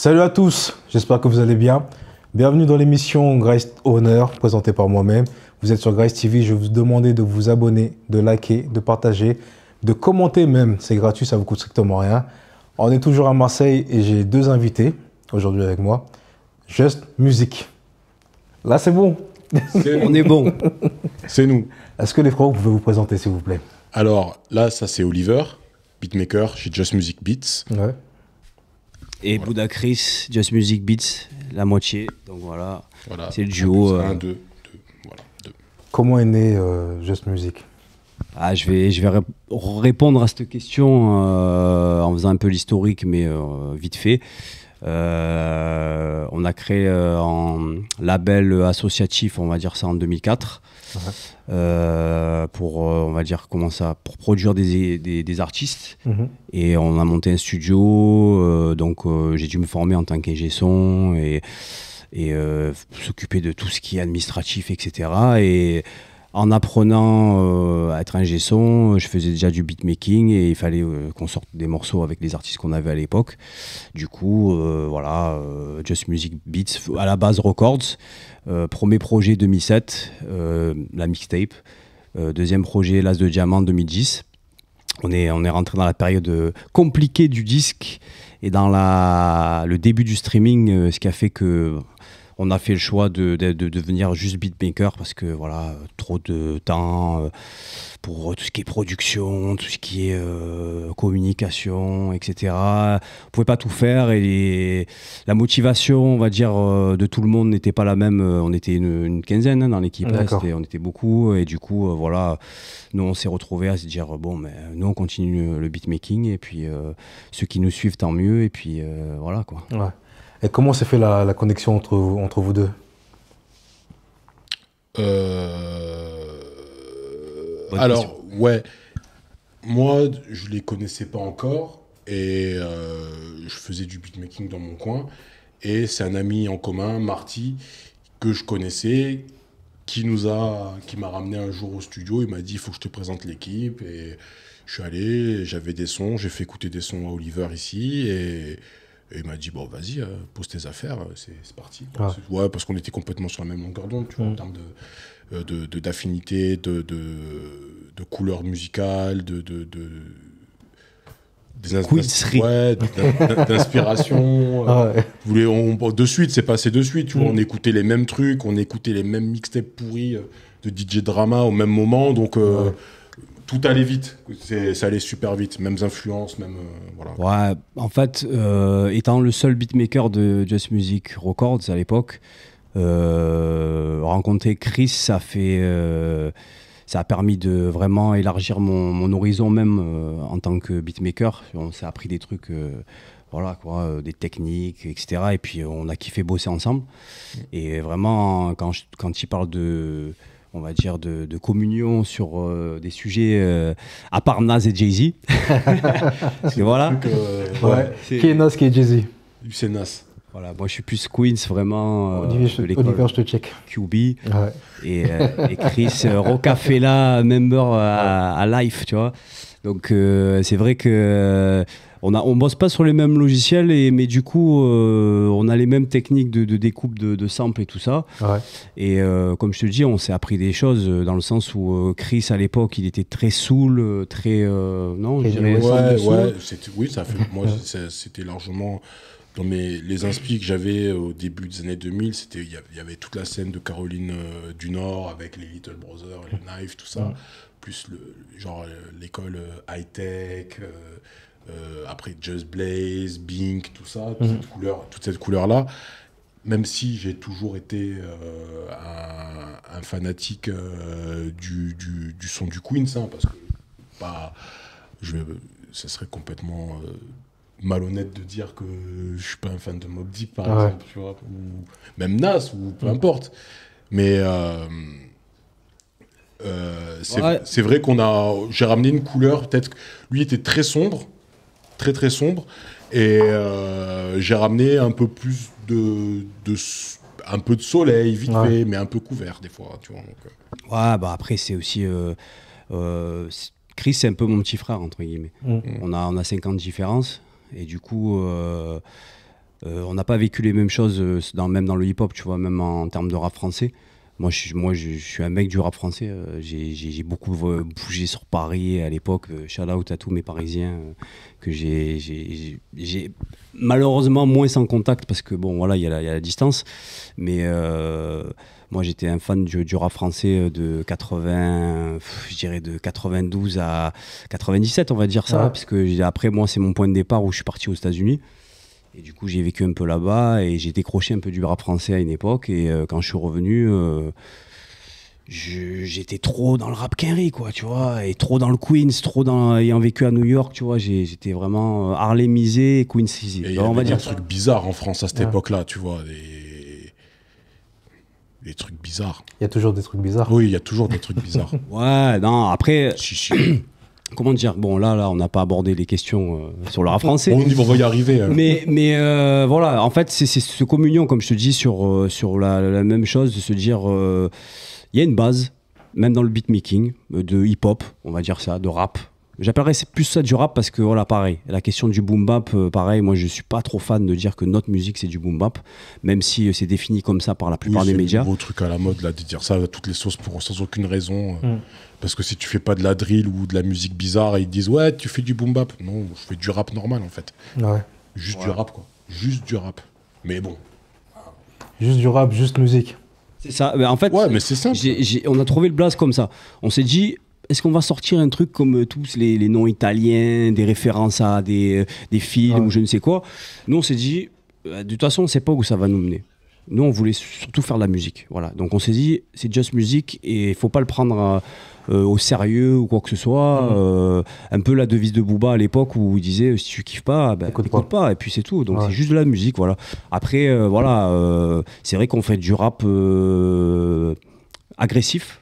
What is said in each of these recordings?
Salut à tous, j'espère que vous allez bien. Bienvenue dans l'émission Grace Honor, présentée par moi-même. Vous êtes sur Grace TV, je vais vous demander de vous abonner, de liker, de partager, de commenter même. C'est gratuit, ça vous coûte strictement rien. On est toujours à Marseille et j'ai deux invités aujourd'hui avec moi. Just Music. Là, c'est bon. on est bon. c'est nous. Est-ce que les frères, vous pouvez vous présenter, s'il vous plaît Alors là, ça c'est Oliver, beatmaker chez Just Music Beats. Et voilà. Chris, Just Music Beats, la moitié. Donc voilà, c'est le duo. Euh, Comment est né euh, Just Music ah, je vais, je vais répondre à cette question euh, en faisant un peu l'historique, mais vite fait. on a créé un label associatif, on va dire ça, en 2004. Euh, pour, euh, on va dire, comment ça, pour produire des, artistes. Mhm. Et on a monté un studio, euh, donc j'ai dû me former en tant qu'ingé son et, et s'occuper de tout ce qui est administratif, etc. Et en apprenant euh, à être un son, je faisais déjà du beatmaking et il fallait euh, qu'on sorte des morceaux avec les artistes qu'on avait à l'époque. Du coup, euh, voilà, Just Music Beats, à la base Records, premier projet 2007, la mixtape, deuxième projet L'As de Diamant 2010. On est, on est rentré dans la période compliquée du disque et dans la, le début du streaming, ce qui a fait que on a fait le choix de, devenir juste beatmaker parce que voilà, trop de temps euh, pour tout ce qui est production, tout ce qui est euh, communication, etc. On pouvait pas tout faire et la motivation, on va dire, euh, de tout le monde n'était pas la même. On était une, quinzaine hein, dans l'équipe, on était beaucoup et du coup, voilà, nous on s'est retrouvés à se dire bon, mais nous on continue le beatmaking et puis ceux qui nous suivent tant mieux et puis voilà quoi. Et comment s'est fait la, connexion entre, entre vous deux euh, Alors, ouais. Moi, je les connaissais pas encore et euh, je faisais du beatmaking dans mon coin. Et c'est un ami en commun, Marty, que je connaissais, qui nous a, qui m'a ramené un jour au studio. Il m'a dit, il faut que je te présente l'équipe. Et je suis allé, j'avais des sons, j'ai fait écouter des sons à Oliver ici et et il m'a dit, bon, vas-y, euh, pose tes affaires, euh, c'est parti. Ah ouais, parce qu'on était complètement sur la même longueur d'onde, tu vois, en mm. termes euh, de, d'affinité, de, de, de, de, couleur musicale, de. de, ouais, d'inspiration. Ah on, de suite, c'est passé de suite. Tu vois, mm. On écoutait les mêmes trucs, on écoutait les mêmes mixtapes pourris de DJ Drama au même moment. Donc, ah tout allait vite. Ça allait super vite. même influences, même. Euh, voilà. Ouais, en fait, euh, étant le seul beatmaker de Just Music Records à l'époque, euh, rencontrer Chris, ça fait. ça a permis de vraiment élargir mon, horizon même en tant que beatmaker. On s'est appris des trucs, voilà quoi, des techniques, etc. Et puis on a kiffé bosser ensemble. Et vraiment, quand, quand il parle de, on va dire, de, de communion sur euh, des sujets euh, à part Nas et Jay-Z. voilà. Euh, ouais. Qui est Nas, qui est Jay-Z C'est Nas. Voilà, moi je suis plus Queens vraiment. Euh, Olivier, Oliver, je te check. QB. Ouais. Et, Chris, Rocafella, member à, à, Life, tu vois. Donc c'est vrai que on, a, bosse pas sur les mêmes logiciels, mais du coup, euh, on a les mêmes techniques de, découpe de, samples et tout ça. Et euh, comme je te dis, on s'est appris des choses euh, dans le sens où Chris, à l'époque, il était très saoul, très. non, je oui, c'était largement. Dans les inspires que j'avais au début des années 2000, il y, avait toute la scène de Caroline du Nord avec les Little Brothers, les Knife tout ça. Plus genre l'école high-tech. Euh, après Just Blaze, Bink, tout ça, toute, mhm. cette couleur, toute cette couleur-là. Même si j'ai toujours été euh, un, fanatique euh, du, son du Queens, hein, parce que ce je, ça serait complètement malhonnête de dire que je suis pas un fan de Mob Deep, par exemple, tu vois, ou même Nas, ou peu mhm. importe. Mais c'est vrai qu'on a. J'ai ramené une couleur, peut-être. Lui était très sombre très très sombre. Et euh, j'ai ramené un peu plus de, un peu de soleil, vite fait, mais un peu couvert des fois. Tu vois, donc, euh. bah après, c'est aussi. Euh, Chris, c'est un peu mon petit frère, entre guillemets. Mm. Mm. On, a, on a 50 Et du coup. on n'a pas vécu les mêmes choses, dans, même dans le hip-hop, tu vois, même en termes de rap français. Moi, je, moi je, suis un mec du rap français. Euh, j'ai beaucoup euh, bougé sur Paris à l'époque. Euh, Shout out à tous mes Parisiens que j'ai malheureusement moins sans contact parce que, bon, voilà, il y, a la distance. Mais moi, j'étais un fan du, rap français de 80, je dirais de 92 à 97, on va dire ça. puisque Parce que après, moi, c'est mon point de départ où je suis parti aux États-Unis. Et du coup, j'ai vécu un peu là-bas et j'ai décroché un peu du rap français à une époque. Et euh, quand je suis revenu, euh, j'étais trop dans le rap Kenry, quoi, tu vois, et trop dans le Queens, trop dans. ayant vécu à New York, tu vois, j'étais vraiment euh, harlémisé et Queensisé. Il y on va dire des trucs bizarres en France à cette époque-là, tu vois. Des... des trucs bizarres. Il y a toujours des trucs bizarres. Oui, il y a toujours des trucs bizarres. ouais, non, après. Comment dire Bon, là, là, on n'a pas abordé les questions euh, sur le français. On, on va y arriver. Euh. Mais, mais euh, voilà, en fait, c'est ce communion, comme je te dis, sur, sur la, même chose, de se dire, il y a une base, même dans le beatmaking, de hip-hop, on va dire ça, de rap. J'appellerais plus ça du rap parce que, voilà, pareil, la question du boom bap, pareil, moi, je ne suis pas trop fan de dire que notre musique, c'est du boom bap, même si c'est défini comme ça par la plupart des médias. C'est un beau truc à la mode, là, de dire ça à toutes les sauces pour, sans aucune raison. Mm. Parce que si tu fais pas de la drill ou de la musique bizarre, ils disent ouais, tu fais du boom bap. Non, je fais du rap normal en fait. Juste du rap quoi. Juste du rap. Mais bon. Juste du rap, juste musique. C'est ça. en fait, ouais, mais c'est ça. on a trouvé le blaze comme ça. On s'est dit, est-ce qu'on va sortir un truc comme euh, tous les, noms italiens, des références à des, euh, des films ou je ne sais quoi Nous, on s'est dit, euh, de toute façon, on ne sait pas où ça va nous mener. Nous, on voulait surtout faire de la musique. Voilà. Donc, on s'est dit, c'est just musique et il faut pas le prendre. Euh, au sérieux ou quoi que ce soit. Mhm. Euh, un peu la devise de Booba à l'époque où il disait si tu kiffes pas, ben, écoute, pas. et puis c'est tout. Donc c'est juste de la musique, voilà. Après, euh, voilà, c'est vrai qu'on fait du rap agressif.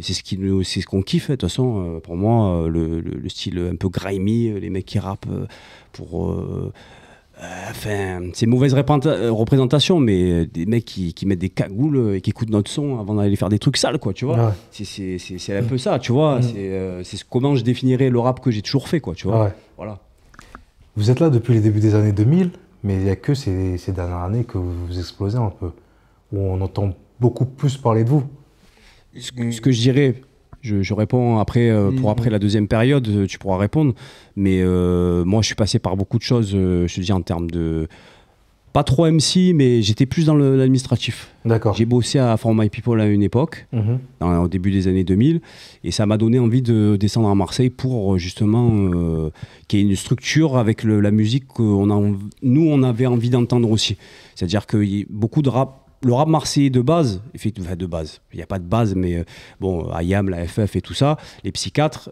C'est ce qui c'est ce qu'on kiffe. De toute façon, pour moi, le, le, style un peu grimy, les mecs qui rappent pour euh, enfin, c'est mauvaise euh, représentation, mais euh, des mecs qui, mettent des cagoules et qui écoutent notre son avant d'aller faire des trucs sales, quoi, tu vois. C'est un peu ça, tu vois. Mm. C'est comment je définirais le rap que j'ai toujours fait, quoi, tu vois. Voilà. Vous êtes là depuis les débuts des années 2000, mais il n'y a que ces, dernières années que vous explosez un peu, où on entend beaucoup plus parler de vous. ce que je dirais, je, réponds après euh, pour mm-hmm. après la deuxième période, euh, tu pourras répondre. Mais euh, moi, je suis passé par beaucoup de choses. je te dis en termes de pas trop MC, mais j'étais plus dans l'administratif. D'accord. J'ai bossé à For My People à une époque, mm-hmm. au début des années 2000, et ça m'a donné envie de descendre à Marseille pour justement qu'il y ait une structure avec la musique que nous on avait envie d'entendre aussi. C'est-à-dire que y, beaucoup de rap le rap marseillais de base, effectivement, de base, il n'y a pas de base, mais euh, bon, IAM, la FF et tout ça, les psychiatres,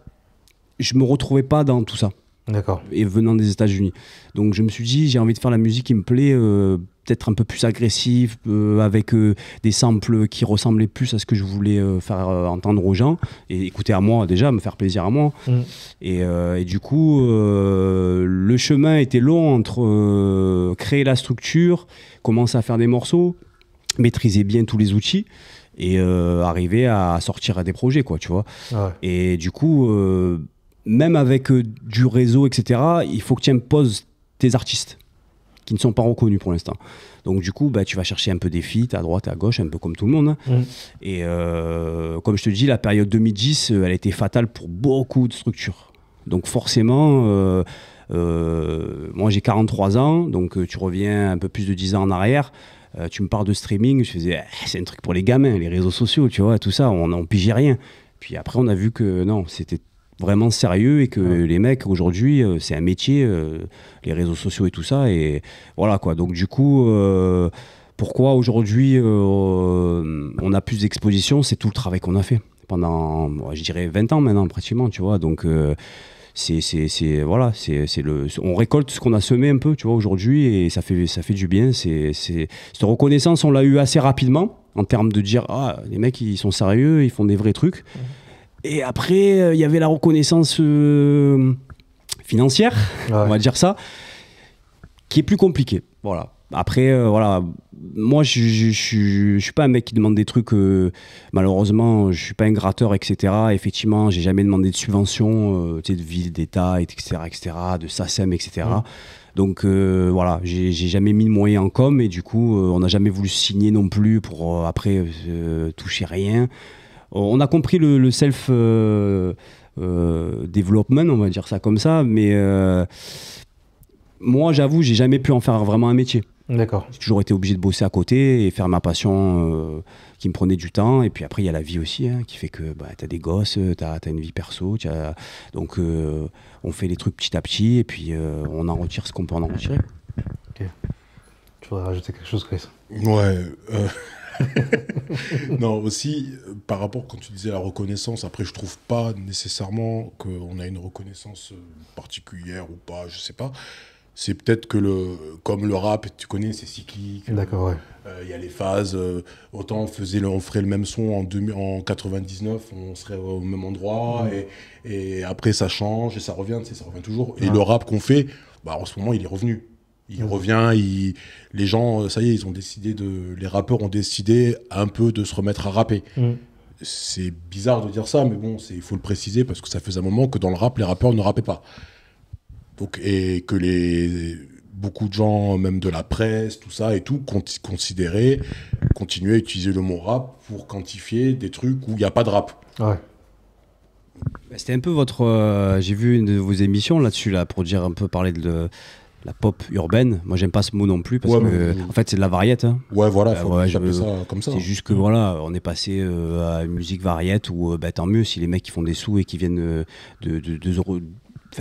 je me retrouvais pas dans tout ça. D'accord. Et venant des États-Unis. Donc je me suis dit, j'ai envie de faire la musique qui me plaît, euh, peut-être un peu plus agressive, euh, avec des samples qui ressemblaient plus à ce que je voulais faire entendre aux gens, et écouter à moi déjà, me faire plaisir à moi. Mm. et, du coup, le chemin était long entre créer la structure, commencer à faire des morceaux, maîtriser bien tous les outils et euh, arriver à sortir à des projets, quoi, tu vois. Et du coup, euh, même avec euh, du réseau, etc., il faut que tu imposes tes artistes qui ne sont pas reconnus pour l'instant. Donc du coup, bah, tu vas chercher un peu des feats à droite, à gauche, un peu comme tout le monde. Hein. Mm. Et comme je te dis, la période 2010, elle a été fatale pour beaucoup de structures. Donc forcément, moi j'ai 43 ans, donc tu reviens un peu plus de 10 ans en arrière. Euh, tu me parles de streaming, je faisais, ah, c'est un truc pour les gamins, les réseaux sociaux, tu vois, tout ça, on n'en pigeait rien. Puis après, on a vu que non, c'était vraiment sérieux et que les mecs aujourd'hui euh, c'est un métier euh, les réseaux sociaux et tout ça et voilà quoi donc du coup pourquoi aujourd'hui on a plus d'exposition c'est tout le travail qu'on a fait pendant je dirais 20 ans maintenant pratiquement tu vois donc c'est c'est voilà c'est le on récolte ce qu'on a semé un peu tu vois aujourd'hui et ça fait ça fait du bien c'est cette reconnaissance on l'a eu assez rapidement en termes de dire ah les mecs ils sont sérieux ils font des vrais trucs et après euh, il y avait la reconnaissance euh, financière on va dire ça qui est plus compliquée voilà après, euh, voilà, moi je, je, suis pas un mec qui demande des trucs, euh, malheureusement, je suis pas un gratteur, etc. Effectivement, j'ai jamais demandé de subvention, euh, tu sais, de ville, d'État, etc., etc., de SACEM, etc. Mmh. Donc voilà, j'ai jamais mis de moyens en com et du coup, on n'a jamais voulu signer non plus pour après toucher rien. On a compris le, le self. development, on va dire ça comme ça, mais moi, j'avoue, j'ai jamais pu en faire vraiment un métier. D'accord. J'ai toujours été obligé de bosser à côté et faire ma passion euh, qui me prenait du temps. Et puis après, il y a la vie aussi hein, qui fait que bah, tu as des gosses, euh, tu as, une vie perso. Donc euh, on fait les trucs petit à petit et puis on en retire ce qu'on peut en retirer. Tu voudrais rajouter quelque chose, Chris Ouais. non, aussi, par rapport, quand tu disais la reconnaissance, après, je trouve pas nécessairement qu'on a une reconnaissance particulière ou pas, je sais pas c'est peut-être que le, comme le rap, tu connais, c'est cyclique. D'accord, ouais. Euh, il y a les phases. Euh, autant on, faisait on ferait le même son en, 2000, en 99, on serait au même endroit. Mm. Et, et, après, ça change et ça revient, tu ça revient toujours. Et le rap qu'on fait, bah, en ce moment, il est revenu. Il mm. revient, il, les gens, euh, ça y est, ils ont décidé de, les rappeurs ont décidé un peu de se remettre à rapper. Mm. C'est bizarre de dire ça, mais bon, il faut le préciser parce que ça faisait un moment que dans le rap, les rappeurs ne rappaient pas. Donc, et que les, beaucoup de gens, même de la presse, tout ça et tout, considéraient, continuaient à utiliser le mot rap pour quantifier des trucs où il n'y a pas de rap. Ouais. Bah, c'était un peu votre. Euh, j'ai vu une de vos émissions là-dessus, là, pour dire un peu parler de la pop urbaine. Moi, j'aime pas ce mot non plus parce que, en fait, c'est de la variète. Hein. Ouais, voilà, il bah, faut ça comme ça. C'est juste que, voilà, on est passé euh, à une musique variette où, ben tant mieux si les mecs qui font des sous et qui viennent de, de, de, de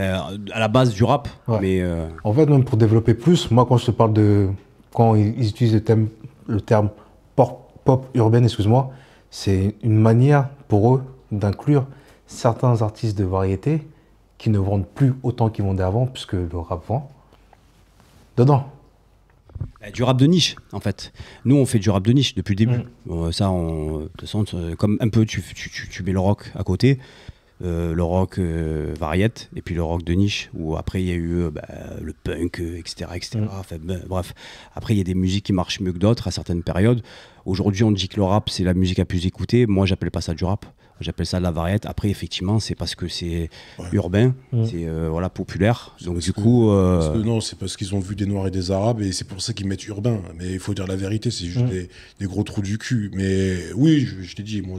à la base du rap. Mais euh, En fait, même pour développer plus, moi, quand je te parle de. Quand ils utilisent le, le terme pop, urbaine, excuse-moi, c'est une manière pour eux d'inclure certains artistes de variété qui ne vendent plus autant qu'ils vendaient avant, puisque le rap vend, dedans. Bah, du rap de niche, en fait. Nous, on fait du rap de niche depuis le début. Mm. Euh, ça, on, de toute comme un peu, tu, tu, tu mets le rock à côté. Euh, le rock euh, variette et puis le rock de niche où après il y a eu euh, bah, le punk etc etc mm. ben, bref après il y a des musiques qui marchent mieux que d'autres à certaines périodes aujourd'hui on dit que le rap c'est la musique à plus écouter moi j'appelle pas ça du rap J'appelle ça de la variette. Après, effectivement, c'est parce que c'est urbain, mm. c'est euh, voilà, populaire. Donc, du coup. Euh, non, c'est parce qu'ils ont vu des Noirs et des Arabes et c'est pour ça qu'ils mettent urbain. Mais il faut dire la vérité, c'est juste mm. des, gros trous du cul. Mais oui, je, t'ai dit, moi,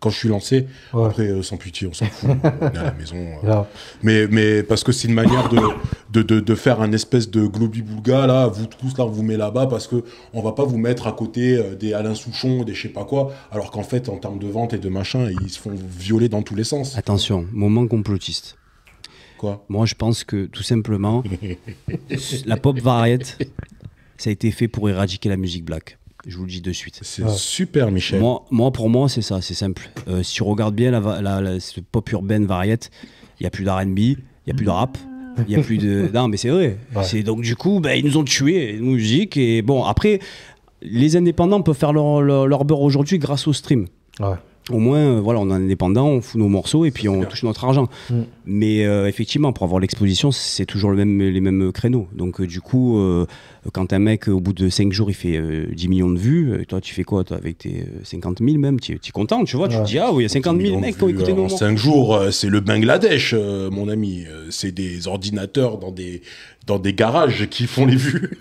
quand je suis lancé, après, euh, sans pitié, on s'en fout. on est à la maison. mais, mais parce que c'est une manière de, de, de, faire un espèce de globi-boulga, là, vous tous, là, on vous met là-bas parce que on va pas vous mettre à côté des Alain Souchon, des je sais pas quoi, alors qu'en fait, en termes de vente et de machin, ils se font violer dans tous les sens. Attention, moment complotiste. Quoi Moi, je pense que tout simplement, la pop variette, ça a été fait pour éradiquer la musique black. Je vous le dis de suite. C'est super, Michel. Moi, moi, pour moi, c'est ça, c'est simple. Euh, si tu regarde bien la, pop urbaine variette, il n'y a plus d'RB, il n'y a plus de rap. Il n'y a plus de. Non, mais c'est vrai. C'est donc du coup, ben, ils nous ont tués, la musique. Et bon, après, les indépendants peuvent faire leur, leur beurre aujourd'hui grâce au stream. Ouais au moins, euh, voilà, on est indépendant, on fout nos morceaux et puis on touche notre argent. Mm. Mais euh, effectivement, pour avoir l'exposition, c'est toujours le même, les mêmes créneaux. Donc, euh, du coup, quand un mec, au bout de 5 jours, il fait 10 millions de vues, et toi, tu fais quoi toi, Avec tes 50 000 même, tu es, content, tu vois Tu te dis, ah oui, il y a 50 000 mecs qui ont écouté En 5 jours, c'est le Bangladesh, mon ami. C'est des ordinateurs dans des, dans des garages qui font les vues.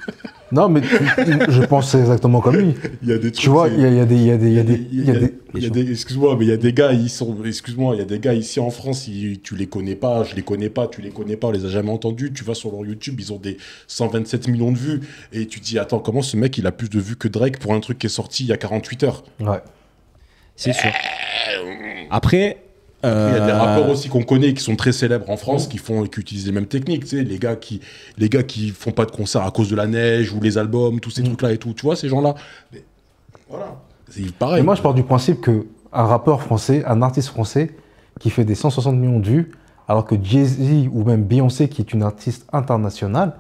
Non, mais je pense exactement comme lui. Il y a des trucs, Tu vois, il y a, des, il excuse-moi, mais il y a des gars, ils sont, excuse-moi, il y a des gars ici en France, tu les connais pas, je les connais pas, tu les connais pas, on les a jamais entendus. Tu vas sur leur YouTube, ils ont des 127 millions de vues et tu te dis, attends, comment ce mec, il a plus de vues que Drake pour un truc qui est sorti il y a 48 heures? Ouais. C'est sûr. Après, il y a des euh, rappeurs aussi qu'on connaît qui sont très célèbres en France, mm. qui font, qui utilisent les mêmes techniques. Tu sais, les gars qui, les gars qui font pas de concert à cause de la neige ou les albums, tous ces mm. trucs-là et tout. Tu vois, ces gens-là. Voilà. C'est pareil. Et moi, je pars du principe que un rappeur français, un artiste français qui fait des 160 millions de vues, alors que Jay-Z ou même Beyoncé, qui est une artiste internationale,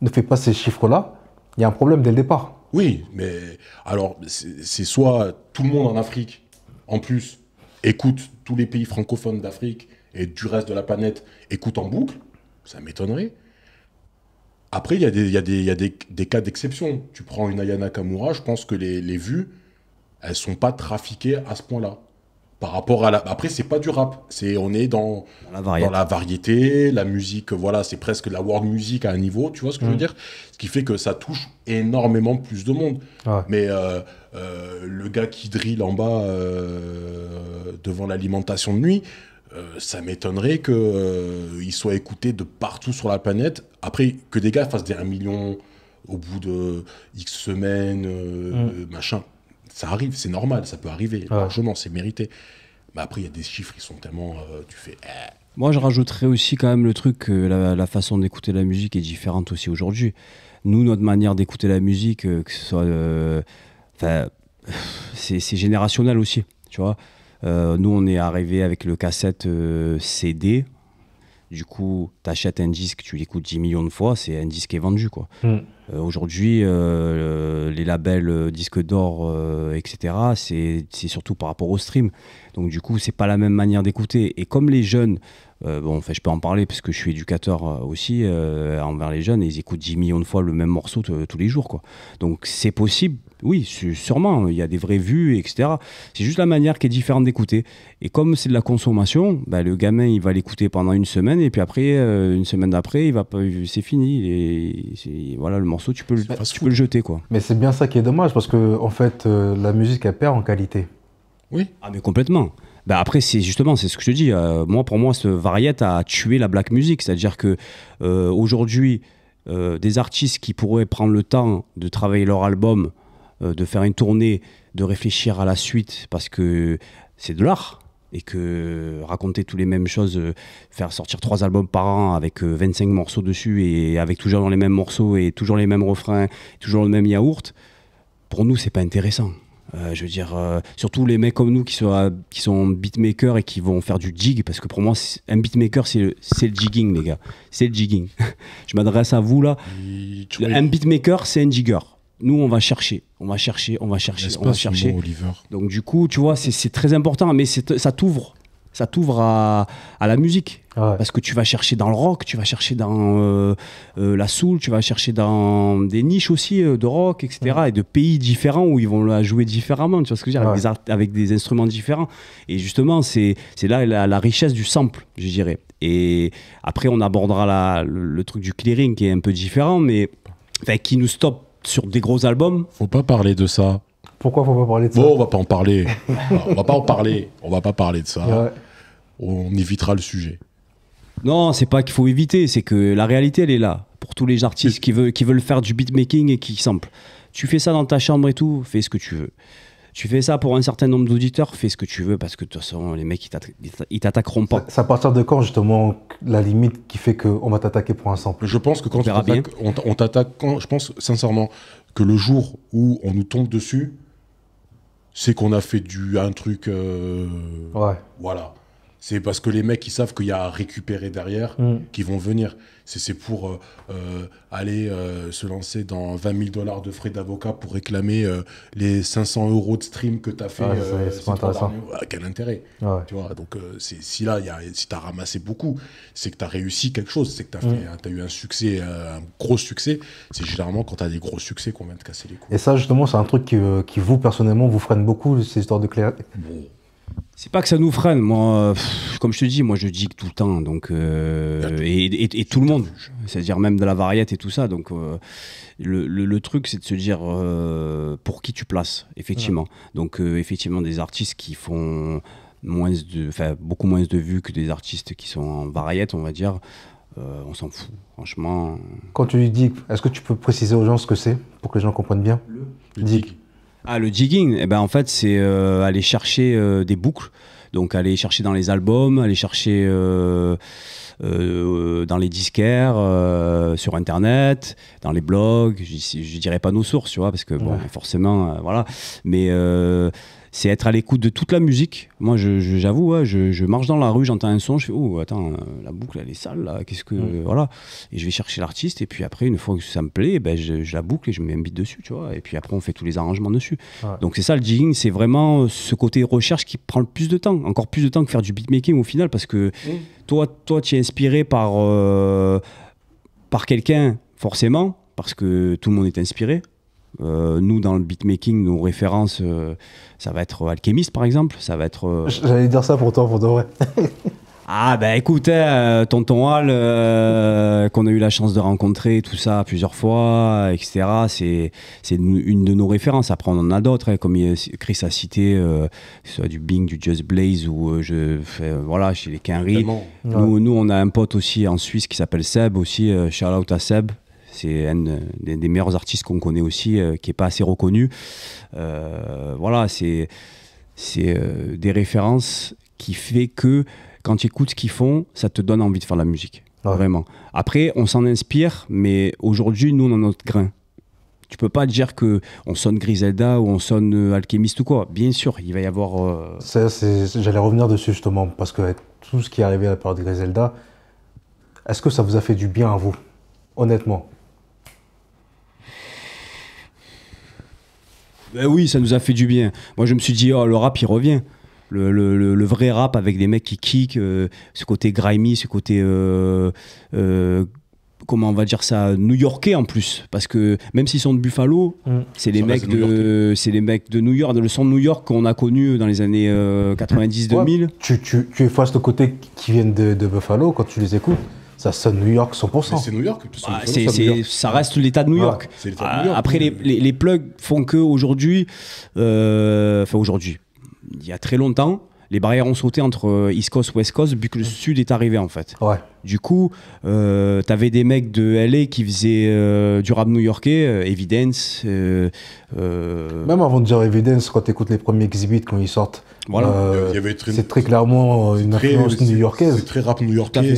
ne fait pas ces chiffres-là, il y a un problème dès le départ. Oui, mais alors, c'est soit tout le monde en Afrique, en plus, écoute tous les pays francophones d'Afrique et du reste de la planète, écoute en boucle, ça m'étonnerait. Après, il y a des, cas d'exception. Tu prends une Ayana Kamura, je pense que les, les vues, elles ne sont pas trafiquées à ce point-là par rapport à la. Après, c'est pas du rap. C'est on est dans, la variété, la musique. Voilà, c'est presque la world music à un niveau. Tu vois ce que je veux mm. dire Ce qui fait que ça touche énormément plus de monde. Mais euh, euh, le gars qui drille en bas euh, devant l'alimentation de nuit. ça m'étonnerait qu'il soit écouté de partout sur la planète. Après, que des gars fassent des 1 million au bout de X semaines, mm. machin ça arrive, c'est normal, ça peut arriver largement, c'est mérité. Mais après, il y a des chiffres qui sont tellement. Euh, tu fais. Eh. Moi, je rajouterais aussi quand même le truc que la, façon d'écouter la musique est différente aussi aujourd'hui. Nous, notre manière d'écouter la musique, euh, que ce soit. Euh, enfin, c'est générationnel aussi, tu vois. nous, on est arrivé avec le cassette CD. Du coup, tu achètes un disque, tu l'écoutes 10 millions de fois, c'est un disque qui est vendu, quoi. Hmm. Euh, aujourd'hui, euh, les labels euh, disques d'or, etc., c'est surtout par rapport au stream. Donc du coup, c'est pas la même manière d'écouter. Et comme les jeunes, bon, je peux en parler parce que je suis éducateur aussi envers les jeunes, ils écoutent 10 millions de fois le même morceau tous les jours. Quoi. Donc c'est possible oui, sûrement, il y a des vraies vues, etc. C'est juste la manière qui est différente d'écouter. Et comme c'est de la consommation, bah, le gamin, il va l'écouter pendant une semaine, et puis après, euh, une semaine d'après, il va pas, c'est fini. Et voilà, le morceau, tu peux, le, tu peux le jeter, quoi. Mais c'est bien ça qui est dommage, parce que en fait, euh, la musique, elle perd en qualité. Oui. Ah, mais complètement. Bah, après, c'est justement, c'est ce que je te dis. Euh, moi, pour moi, ce variette a tué la black music. C'est-à-dire que aujourd'hui, des artistes qui pourraient prendre le temps de travailler leur album euh, de faire une tournée, de réfléchir à la suite, parce que c'est de l'art et que raconter tous les mêmes choses, euh, faire sortir trois albums par an avec 25 euh, morceaux dessus et avec toujours dans les mêmes morceaux et toujours les mêmes refrains, toujours le même yaourt, pour nous c'est pas intéressant. je veux dire, surtout les mecs comme nous qui sont, beatmakers et qui vont faire du jig, parce que pour moi, un beatmaker, c'est le, le, jigging, les gars. C'est le jigging. je m'adresse à vous là. Un beatmaker, c'est un jigger nous, on va chercher, on va chercher, on va chercher, on va chercher. Donc du coup, tu vois, c'est très important, mais ça t'ouvre. Ça t'ouvre à, la musique. Ah Parce que tu vas chercher dans le rock, tu vas chercher dans euh, euh, la soul, tu vas chercher dans des niches aussi euh, de rock, etc. Et de pays différents où ils vont la jouer différemment, tu vois ce que je veux dire, avec, des instruments différents. Et justement, c'est là la, richesse du sample, je dirais. Et après, on abordera le, le, truc du clearing qui est un peu différent, mais qui nous stoppe sur des gros albums. Faut pas parler de ça. Pourquoi faut pas parler de ça Bon, on va pas en parler. on va pas en parler. On va pas parler de ça. On évitera le sujet. Non, c'est pas qu'il faut éviter, c'est que la réalité, elle est là. Pour tous les artistes qui veulent, qui veulent faire du beatmaking et qui samplent. Tu fais ça dans ta chambre et tout, fais ce que tu veux tu fais ça pour un certain nombre d'auditeurs, fais ce que tu veux parce que de toute façon, les mecs, ils t'attaqueront pas. C'est à partir de quand, justement, la limite qui fait qu'on va t'attaquer pour un sample Je pense que quand on t'attaque, je pense sincèrement que le jour où on nous tombe dessus, c'est qu'on a fait du, un truc. Euh, ouais. Voilà. C'est parce que les mecs, ils savent qu'il y a à récupérer derrière, mm. qui vont venir. C'est pour euh, euh, aller euh, se lancer dans 20 000 dollars de frais d'avocat pour réclamer les 500 euros de stream que tu as fait. Ah, c'est pas intéressant. Ah, quel intérêt ah tu vois Donc, si là, y si tu as ramassé beaucoup, c'est que tu as réussi quelque chose, c'est que tu as, mm. hein, eu un succès, un gros succès. C'est généralement quand tu as des gros succès qu'on vient te casser les couilles. Et ça, justement, c'est un truc qui, vous, personnellement, vous freine beaucoup, ces histoires de, clé... bon. C'est pas que ça nous freine, moi, comme je te dis, moi je digue tout le temps, donc euh, et, et, tout le monde, c'est-à-dire même de la variété et tout ça. Donc euh, le, le, truc, c'est de se dire euh, pour qui tu places, effectivement. Donc effectivement, des artistes qui font moins de, beaucoup moins de vues que des artistes qui sont en variété, on va dire. on s'en fout, franchement. Quand tu dis, est-ce que tu peux préciser aux gens ce que c'est pour que les gens comprennent bien Le, le ah, le jigging, eh ben, en fait, c'est euh, aller chercher euh, des boucles. Donc, aller chercher dans les albums, aller chercher euh, dans les disquaires, sur Internet, dans les blogs. Je, dirais pas nos sources, tu vois, parce que, bon, forcément, voilà. Mais c'est être à l'écoute de toute la musique. Moi, j'avoue, hein, je, marche dans la rue, j'entends un son, je fais oh attends, la boucle elle est sale là, qu'est-ce que mm. voilà. Et je vais chercher l'artiste et puis après une fois que ça me plaît, ben, je, la boucle et je mets un beat dessus, tu vois. Et puis après on fait tous les arrangements dessus. Donc c'est ça le jigging, c'est vraiment euh, ce côté recherche qui prend le plus de temps, encore plus de temps que faire du beatmaking au final parce que mm. toi, toi, tu es inspiré par euh, par quelqu'un forcément parce que tout le monde est inspiré euh, nous, dans le beatmaking, nos références, euh, ça va être Alchemist, par exemple. Ça va être. Euh, j'allais dire ça pour toi, pour de vrai. ah, ben bah, écoute, hein, Tonton Hall, qu'on a eu la chance de rencontrer, tout ça, plusieurs fois, etc. C'est, c'est une de nos références. Après, on en a d'autres, hein, comme Chris a cité, que ce soit du Bing, du Just Blaze, ou je fais, voilà, chez les Quinry. Nous, nous, on a un pote aussi en Suisse qui s'appelle Seb, aussi, shout out à Seb, c'est un euh, des, meilleurs artistes qu'on connaît aussi, euh, qui n'est pas assez reconnu. Euh, voilà, c'est des références qui fait que quand tu écoutes ce qu'ils font, ça te donne envie de faire la musique. Vraiment. Après, on s'en inspire, mais aujourd'hui, nous, on a notre grain. Tu peux pas dire que on sonne Griselda ou on sonne Alchemist ou quoi. Bien sûr, il va y avoir. J'allais revenir dessus justement, parce que tout ce qui est arrivé à la part de Griselda, est-ce que ça vous a fait du bien à vous Honnêtement. Ben oui, ça nous a fait du bien. Moi, je me suis dit, oh, le rap, il revient. Le, vrai rap avec des mecs qui kick, euh, ce côté grimy, ce côté. Euh, euh, comment on va dire ça New-Yorkais en plus. Parce que même s'ils sont de Buffalo, mm. c'est les, mecs de, les mecs de New York, le son de New York qu'on a connu dans les années 90-2000. tu, tu, effaces le côté qui vient de Buffalo quand tu les écoutes. Ça sonne New York 100%. C'est New York. Bah, ça reste l'État de New York. Après, les, plugs font que aujourd'hui, euh, enfin aujourd'hui, il y a très longtemps, les barrières ont sauté entre euh, East Coast, et West Coast, vu que le Sud est arrivé en fait. Ouais. Du coup, euh, t'avais des mecs de LA qui faisaient euh, du rap new-yorkais, Evidence. Même avant de dire Evidence, quand t'écoutes les premiers exhibits quand ils sortent, voilà. c'est très clairement une influence new-yorkaise. C'est très rap new-yorkais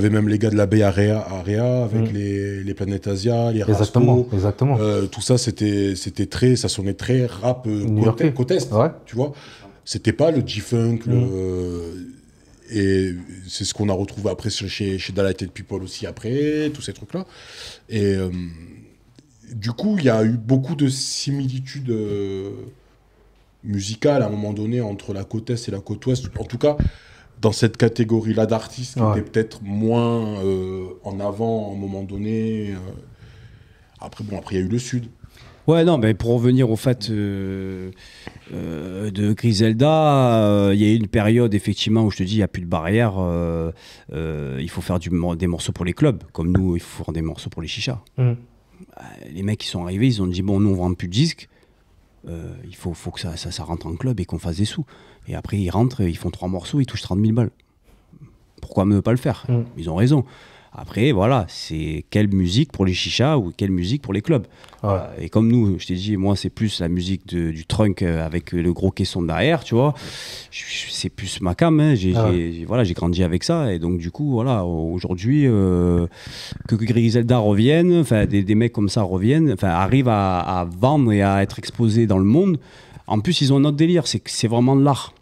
même les gars de la baie Area, Area avec mm. les, les Planètes Asia, les Exactement, euh, tout ça, c'était très, ça sonnait très rap euh, côte, est, tu vois. C'était pas le G-Funk, mm. euh, Et c'est ce qu'on a retrouvé après chez, chez Delighted People aussi après, tous ces trucs-là. Et du coup, il y a eu beaucoup de similitudes... musicales à un moment donné entre la côte est et la côte ouest. En tout cas, dans cette catégorie-là d'artistes qui était étaient peut-être moins euh, en avant à un moment donné. Euh. Après, bon, après, il y a eu le Sud. Ouais, non, mais pour revenir au fait euh, de Griselda, il y a eu une période, effectivement, où je te dis, il n'y a plus de barrière. il faut faire du, des morceaux pour les clubs. Comme nous, il faut faire des morceaux pour les chichas. Mm. Les mecs, qui sont arrivés, ils ont dit, bon, nous, on vend plus de disques. il faut, faut que ça, ça rentre en club et qu'on fasse des sous. Et après, ils rentrent, ils font trois morceaux, ils touchent 30 000 balles. Pourquoi ne pas le faire mm. Ils ont raison. Après, voilà, c'est quelle musique pour les chichas ou quelle musique pour les clubs. Euh, et comme nous, je t'ai dit, moi, c'est plus la musique du trunk euh, avec le gros caisson derrière, tu vois. C'est plus ma cam. Hein. Ah j'ai, voilà, j'ai grandi avec ça. Et donc, du coup, voilà, aujourd'hui, euh, que Griselda revienne, des, des mecs comme ça reviennent, arrivent à, vendre et à être exposés dans le monde. En plus, ils ont un autre délire, c'est que c'est vraiment de l'art.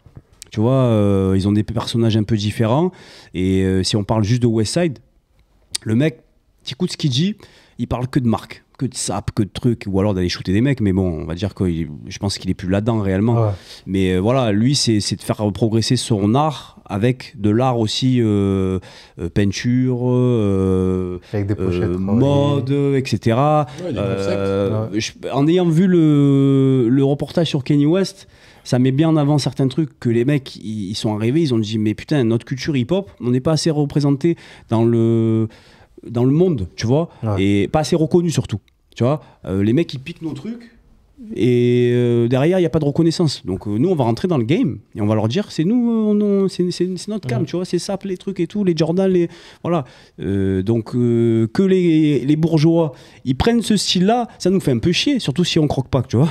Tu vois, euh, ils ont des personnages un peu différents. Et euh, si on parle juste de West Side, le mec, t'écoutes ce qu'il dit, il parle que de marque, que de sap, que de trucs, ou alors d'aller shooter des mecs. Mais bon, on va dire que je pense qu'il est plus là-dedans réellement. Mais euh, voilà, lui, c'est de faire progresser son art avec de l'art aussi, euh, euh, peinture, euh, avec des mode, etc. en ayant vu le, le reportage sur Kenny West, ça met bien en avant certains trucs que les mecs, ils sont arrivés, ils ont dit, mais putain, notre culture hip-hop, on n'est pas assez représenté dans le, dans le monde, tu vois, et pas assez reconnu surtout. Tu vois, les mecs, ils piquent nos trucs et euh, derrière, il n'y a pas de reconnaissance. Donc euh, nous, on va rentrer dans le game et on va leur dire, c'est nous, euh, c'est notre calme tu vois, c'est ça, les trucs et tout, les Jordan, les... Voilà. donc que les, bourgeois, ils prennent ce style-là, ça nous fait un peu chier, surtout si on croque pas, tu vois.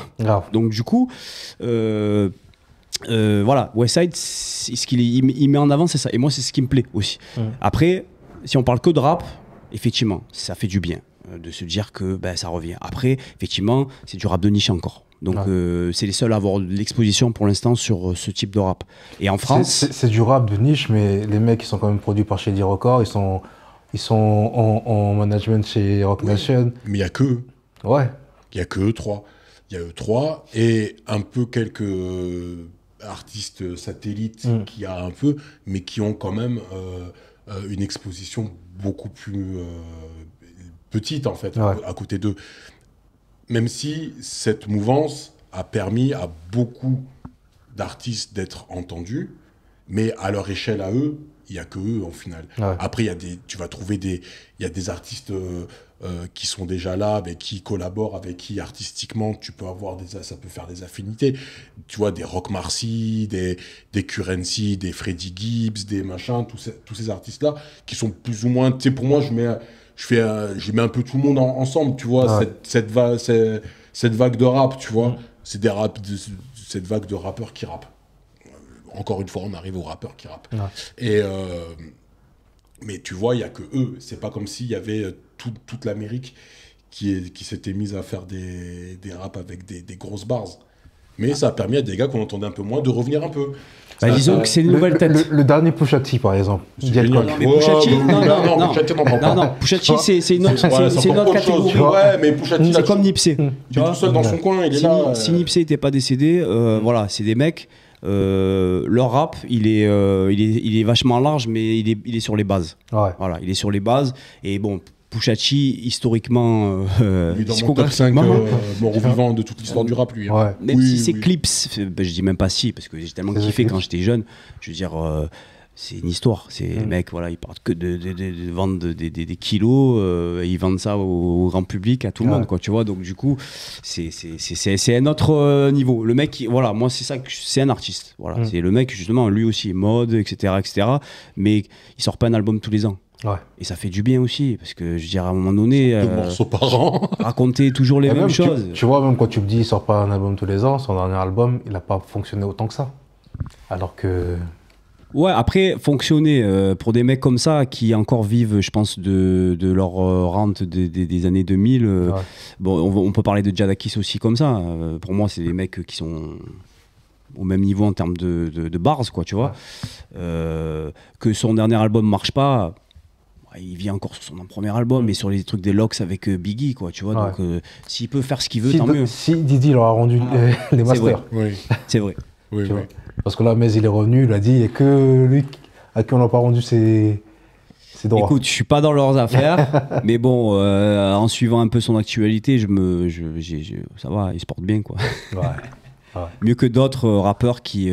Donc du coup... voilà, Westside, ce qu'il il, met en avant, c'est ça. Et moi, c'est ce qui me plaît aussi. Après, si on parle que de rap, effectivement, ça fait du bien. Euh, de se dire que ben, ça revient. Après, effectivement, c'est du rap de niche encore. Donc, euh, c'est les seuls à avoir de l'exposition pour l'instant sur euh, ce type de rap. Et en France. C'est du rap de niche, mais les mecs, ils sont quand même produits par chez d Records. Ils sont, ils sont en, management chez Rock Nation. Mais il n'y a que. Ouais. Il n'y a que eux trois. Il y a eux trois et un peu quelques artistes satellites mm. qui a un peu, mais qui ont quand même une exposition beaucoup plus petite, en fait, à, côté d'eux. Même si cette mouvance a permis à beaucoup d'artistes d'être entendus, mais à leur échelle à eux, il n'y a que eux en final Après, y a des, tu vas trouver des, y a des artistes euh, euh, qui sont déjà là, avec qui collaborent, avec qui artistiquement tu peux avoir des, ça peut faire des affinités. Tu vois, des Rock Marcy, des, des Currency, des Freddie Gibbs, des machins, tous ces, tous ces artistes-là qui sont plus ou moins, tu sais, pour moi, je mets je fais, euh, mets un peu tout le monde ensemble, tu vois, cette, cette, cette, vague de rap, tu vois, mm. c'est des rap, cette vague de rappeurs qui rappe. Encore une fois, on arrive aux rappeurs qui rappe. Et euh, mais tu vois, il n'y a que eux. C'est pas comme s'il y avait euh, toute l'Amérique qui, qui s'était mise à faire des, des raps avec des, des grosses bars. Mais ah. ça a permis à des gars qu'on entendait un peu moins de revenir un peu. Bah, euh, disons que c'est une nouvelle tête. Le, dernier Pushati, par exemple. Hein. Non, mais Pushati, non, non, non, Pushati, non, non, non, c'est une autre, c'est catégorie. c'est comme Nipsey. Il hum. est tout seul dans son coin, il est là. Euh. Si Nipsey n'était pas décédé, euh, voilà, c'est des mecs. leur rap, il est, il est, il, est, vachement large, mais il est, il est sur les bases. Voilà, il est sur les bases. Et bon, Pushacci, historiquement, euh, euh, est dans mon top euh, mort ou vivant de toute l'histoire du rap, lui. Hein. Même si c'est clips, bah, je dis même pas si, parce que j'ai tellement kiffé quand j'étais jeune. Je veux dire, c'est une histoire. C'est mm. mecs, voilà, ils partent que de, vendre des kilos, ils vendent ça au, grand public, à tout le monde, quoi. Tu vois, donc du coup, c'est un autre niveau. Le mec, voilà, moi c'est ça, c'est un artiste. Voilà, mm. c'est le mec justement, lui aussi mode, etc., etc. Mais il sort pas un album tous les ans. Et ça fait du bien aussi, parce que je dirais à un moment donné. Euh, raconter toujours les mêmes choses. Tu, vois, même quand tu me dis, ne sort pas un album tous les ans, son dernier album, il n'a pas fonctionné autant que ça. Alors que. Ouais, après, fonctionner euh, pour des mecs comme ça qui encore vivent, je pense, de, leur euh, rente des années 2000. Bon, on, peut parler de Jadakis aussi comme ça. pour moi, c'est des mecs qui sont au même niveau en termes de, de, bars, quoi, tu vois. que son dernier album marche pas, bah, il vit encore sur son premier album, mais sur les trucs des locks avec euh, Biggie, quoi, tu vois. Donc, euh, s'il peut faire ce qu'il veut, tant mieux. Si Didi leur a rendu ah. les masters. C'est vrai. Oui. C'est vrai. Parce que là, mais il est revenu, il a dit, il n'y que lui à qui on n'a pas rendu ses. droits. Écoute, je suis pas dans leurs affaires, mais bon, euh, en suivant un peu son actualité, je me, ça va, il se porte bien, quoi. mieux que d'autres rappeurs qui,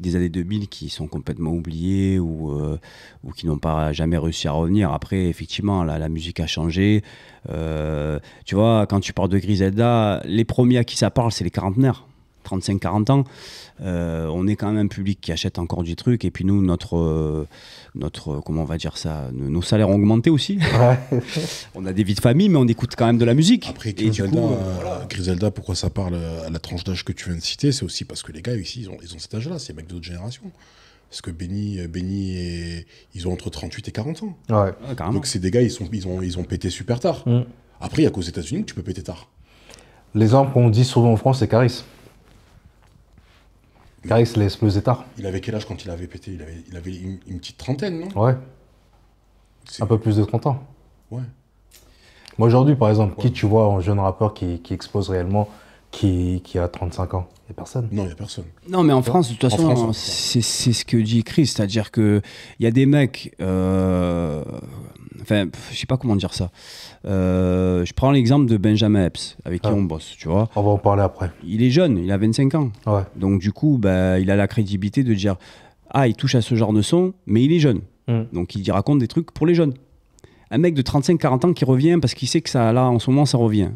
des années 2000 qui sont complètement oubliées ou, euh, ou qui n'ont pas jamais réussi à revenir. Après, effectivement, la, musique a changé. Euh, tu vois, quand tu parles de Griselda, les premiers à qui ça parle, c'est les quarantenaires. 35-40 ans, euh, on est quand même un public qui achète encore du truc. Et puis nous, notre, euh, notre euh, comment on va dire ça, nos salaires ont augmenté aussi. on a des vies de famille, mais on écoute quand même de la musique. Griselda, pourquoi ça parle à la tranche d'âge que tu viens de citer C'est aussi parce que les gars, ici, ils ont, ils cet âge-là. C'est des mecs d'autres générations. Parce que Benny, Benny ils ont entre 38 et 40 ans. Donc c'est des gars, ils, sont, ont, ils ont pété super tard. Mm. Après, il n'y a qu'aux États-Unis que tu peux péter tard. Les L'exemple qu'on dit souvent en France, c'est Caris. Gary les l'a tard. Il avait quel âge quand il avait pété il avait, une, petite trentaine, non Ouais. Un peu plus de 30 ans. Ouais. Moi, aujourd'hui, par exemple, qui tu vois un jeune rappeur qui, qui expose réellement, qui, a 35 ans Il n'y a personne. Non, il n'y a personne. Non, mais en France, de toute façon, c'est ce que dit Chris. C'est-à-dire qu'il y a des mecs, euh, Enfin, je sais pas comment dire ça. Euh, je prends l'exemple de Benjamin Epps, avec qui ah. on bosse, tu vois. On va en parler après. Il est jeune, il a 25 ans. Donc, du coup, bah, il a la crédibilité de dire Ah, il touche à ce genre de son, mais il est jeune. Hmm. Donc, il raconte des trucs pour les jeunes. Un mec de 35-40 ans qui revient parce qu'il sait que ça, là, en ce moment, ça revient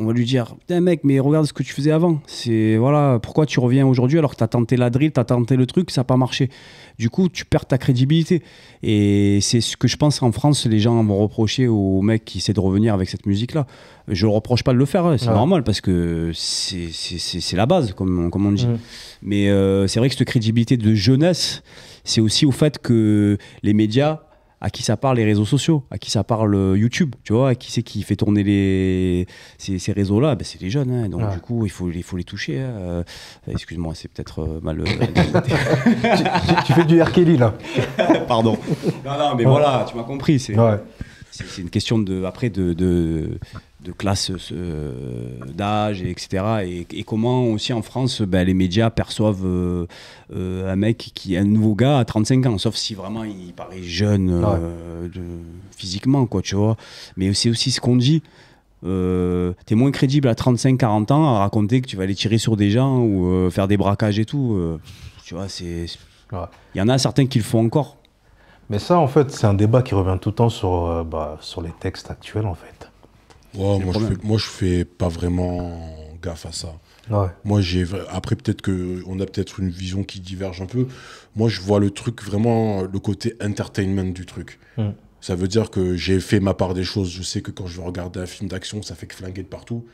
on va lui dire Putain, mec, mais regarde ce que tu faisais avant. C'est voilà, pourquoi tu reviens aujourd'hui alors que tu as tenté la drill, tu as tenté le truc, ça n'a pas marché. Du coup, tu perds ta crédibilité. Et c'est ce que je pense en France, les gens vont reprocher au mec qui essaie de revenir avec cette musique-là. Je le reproche pas de le faire, hein. c'est normal parce que c'est la base, comme, comme on dit. Mmh. Mais euh, c'est vrai que cette crédibilité de jeunesse, c'est aussi au fait que les médias à qui ça parle les réseaux sociaux, à qui ça parle euh, YouTube, tu vois, à qui c'est qui fait tourner les, ces, réseaux-là, ben, c'est les jeunes. Hein. donc du coup, il faut, il faut les toucher. Hein. Euh, excuse-moi, c'est peut-être euh, mal. tu, fais du R. là. Pardon. Non, non, mais voilà, tu m'as compris. C'est une question de, après de de classe euh, d'âge, etc. Et, comment aussi en France, ben, les médias perçoivent euh, euh, un mec qui est un nouveau gars à 35 ans, sauf si vraiment il paraît jeune physiquement, quoi, tu vois. Mais c'est aussi ce qu'on dit. T'es moins crédible à 35-40 ans à raconter que tu vas aller tirer sur des gens ou faire des braquages et tout. tu vois, c'est. Il y en a certains qui le font encore. Mais ça, en fait, c'est un débat qui revient tout le temps sur, bah, sur les textes actuels, en fait moi, je fais, pas vraiment gaffe à ça. Moi, j'ai après peut-être que on a peut-être une vision qui diverge un peu. Moi, je vois le truc vraiment le côté entertainment du truc. Mm. Ça veut dire que j'ai fait ma part des choses. Je sais que quand je vais regarder un film d'action, ça fait que flinguer de partout.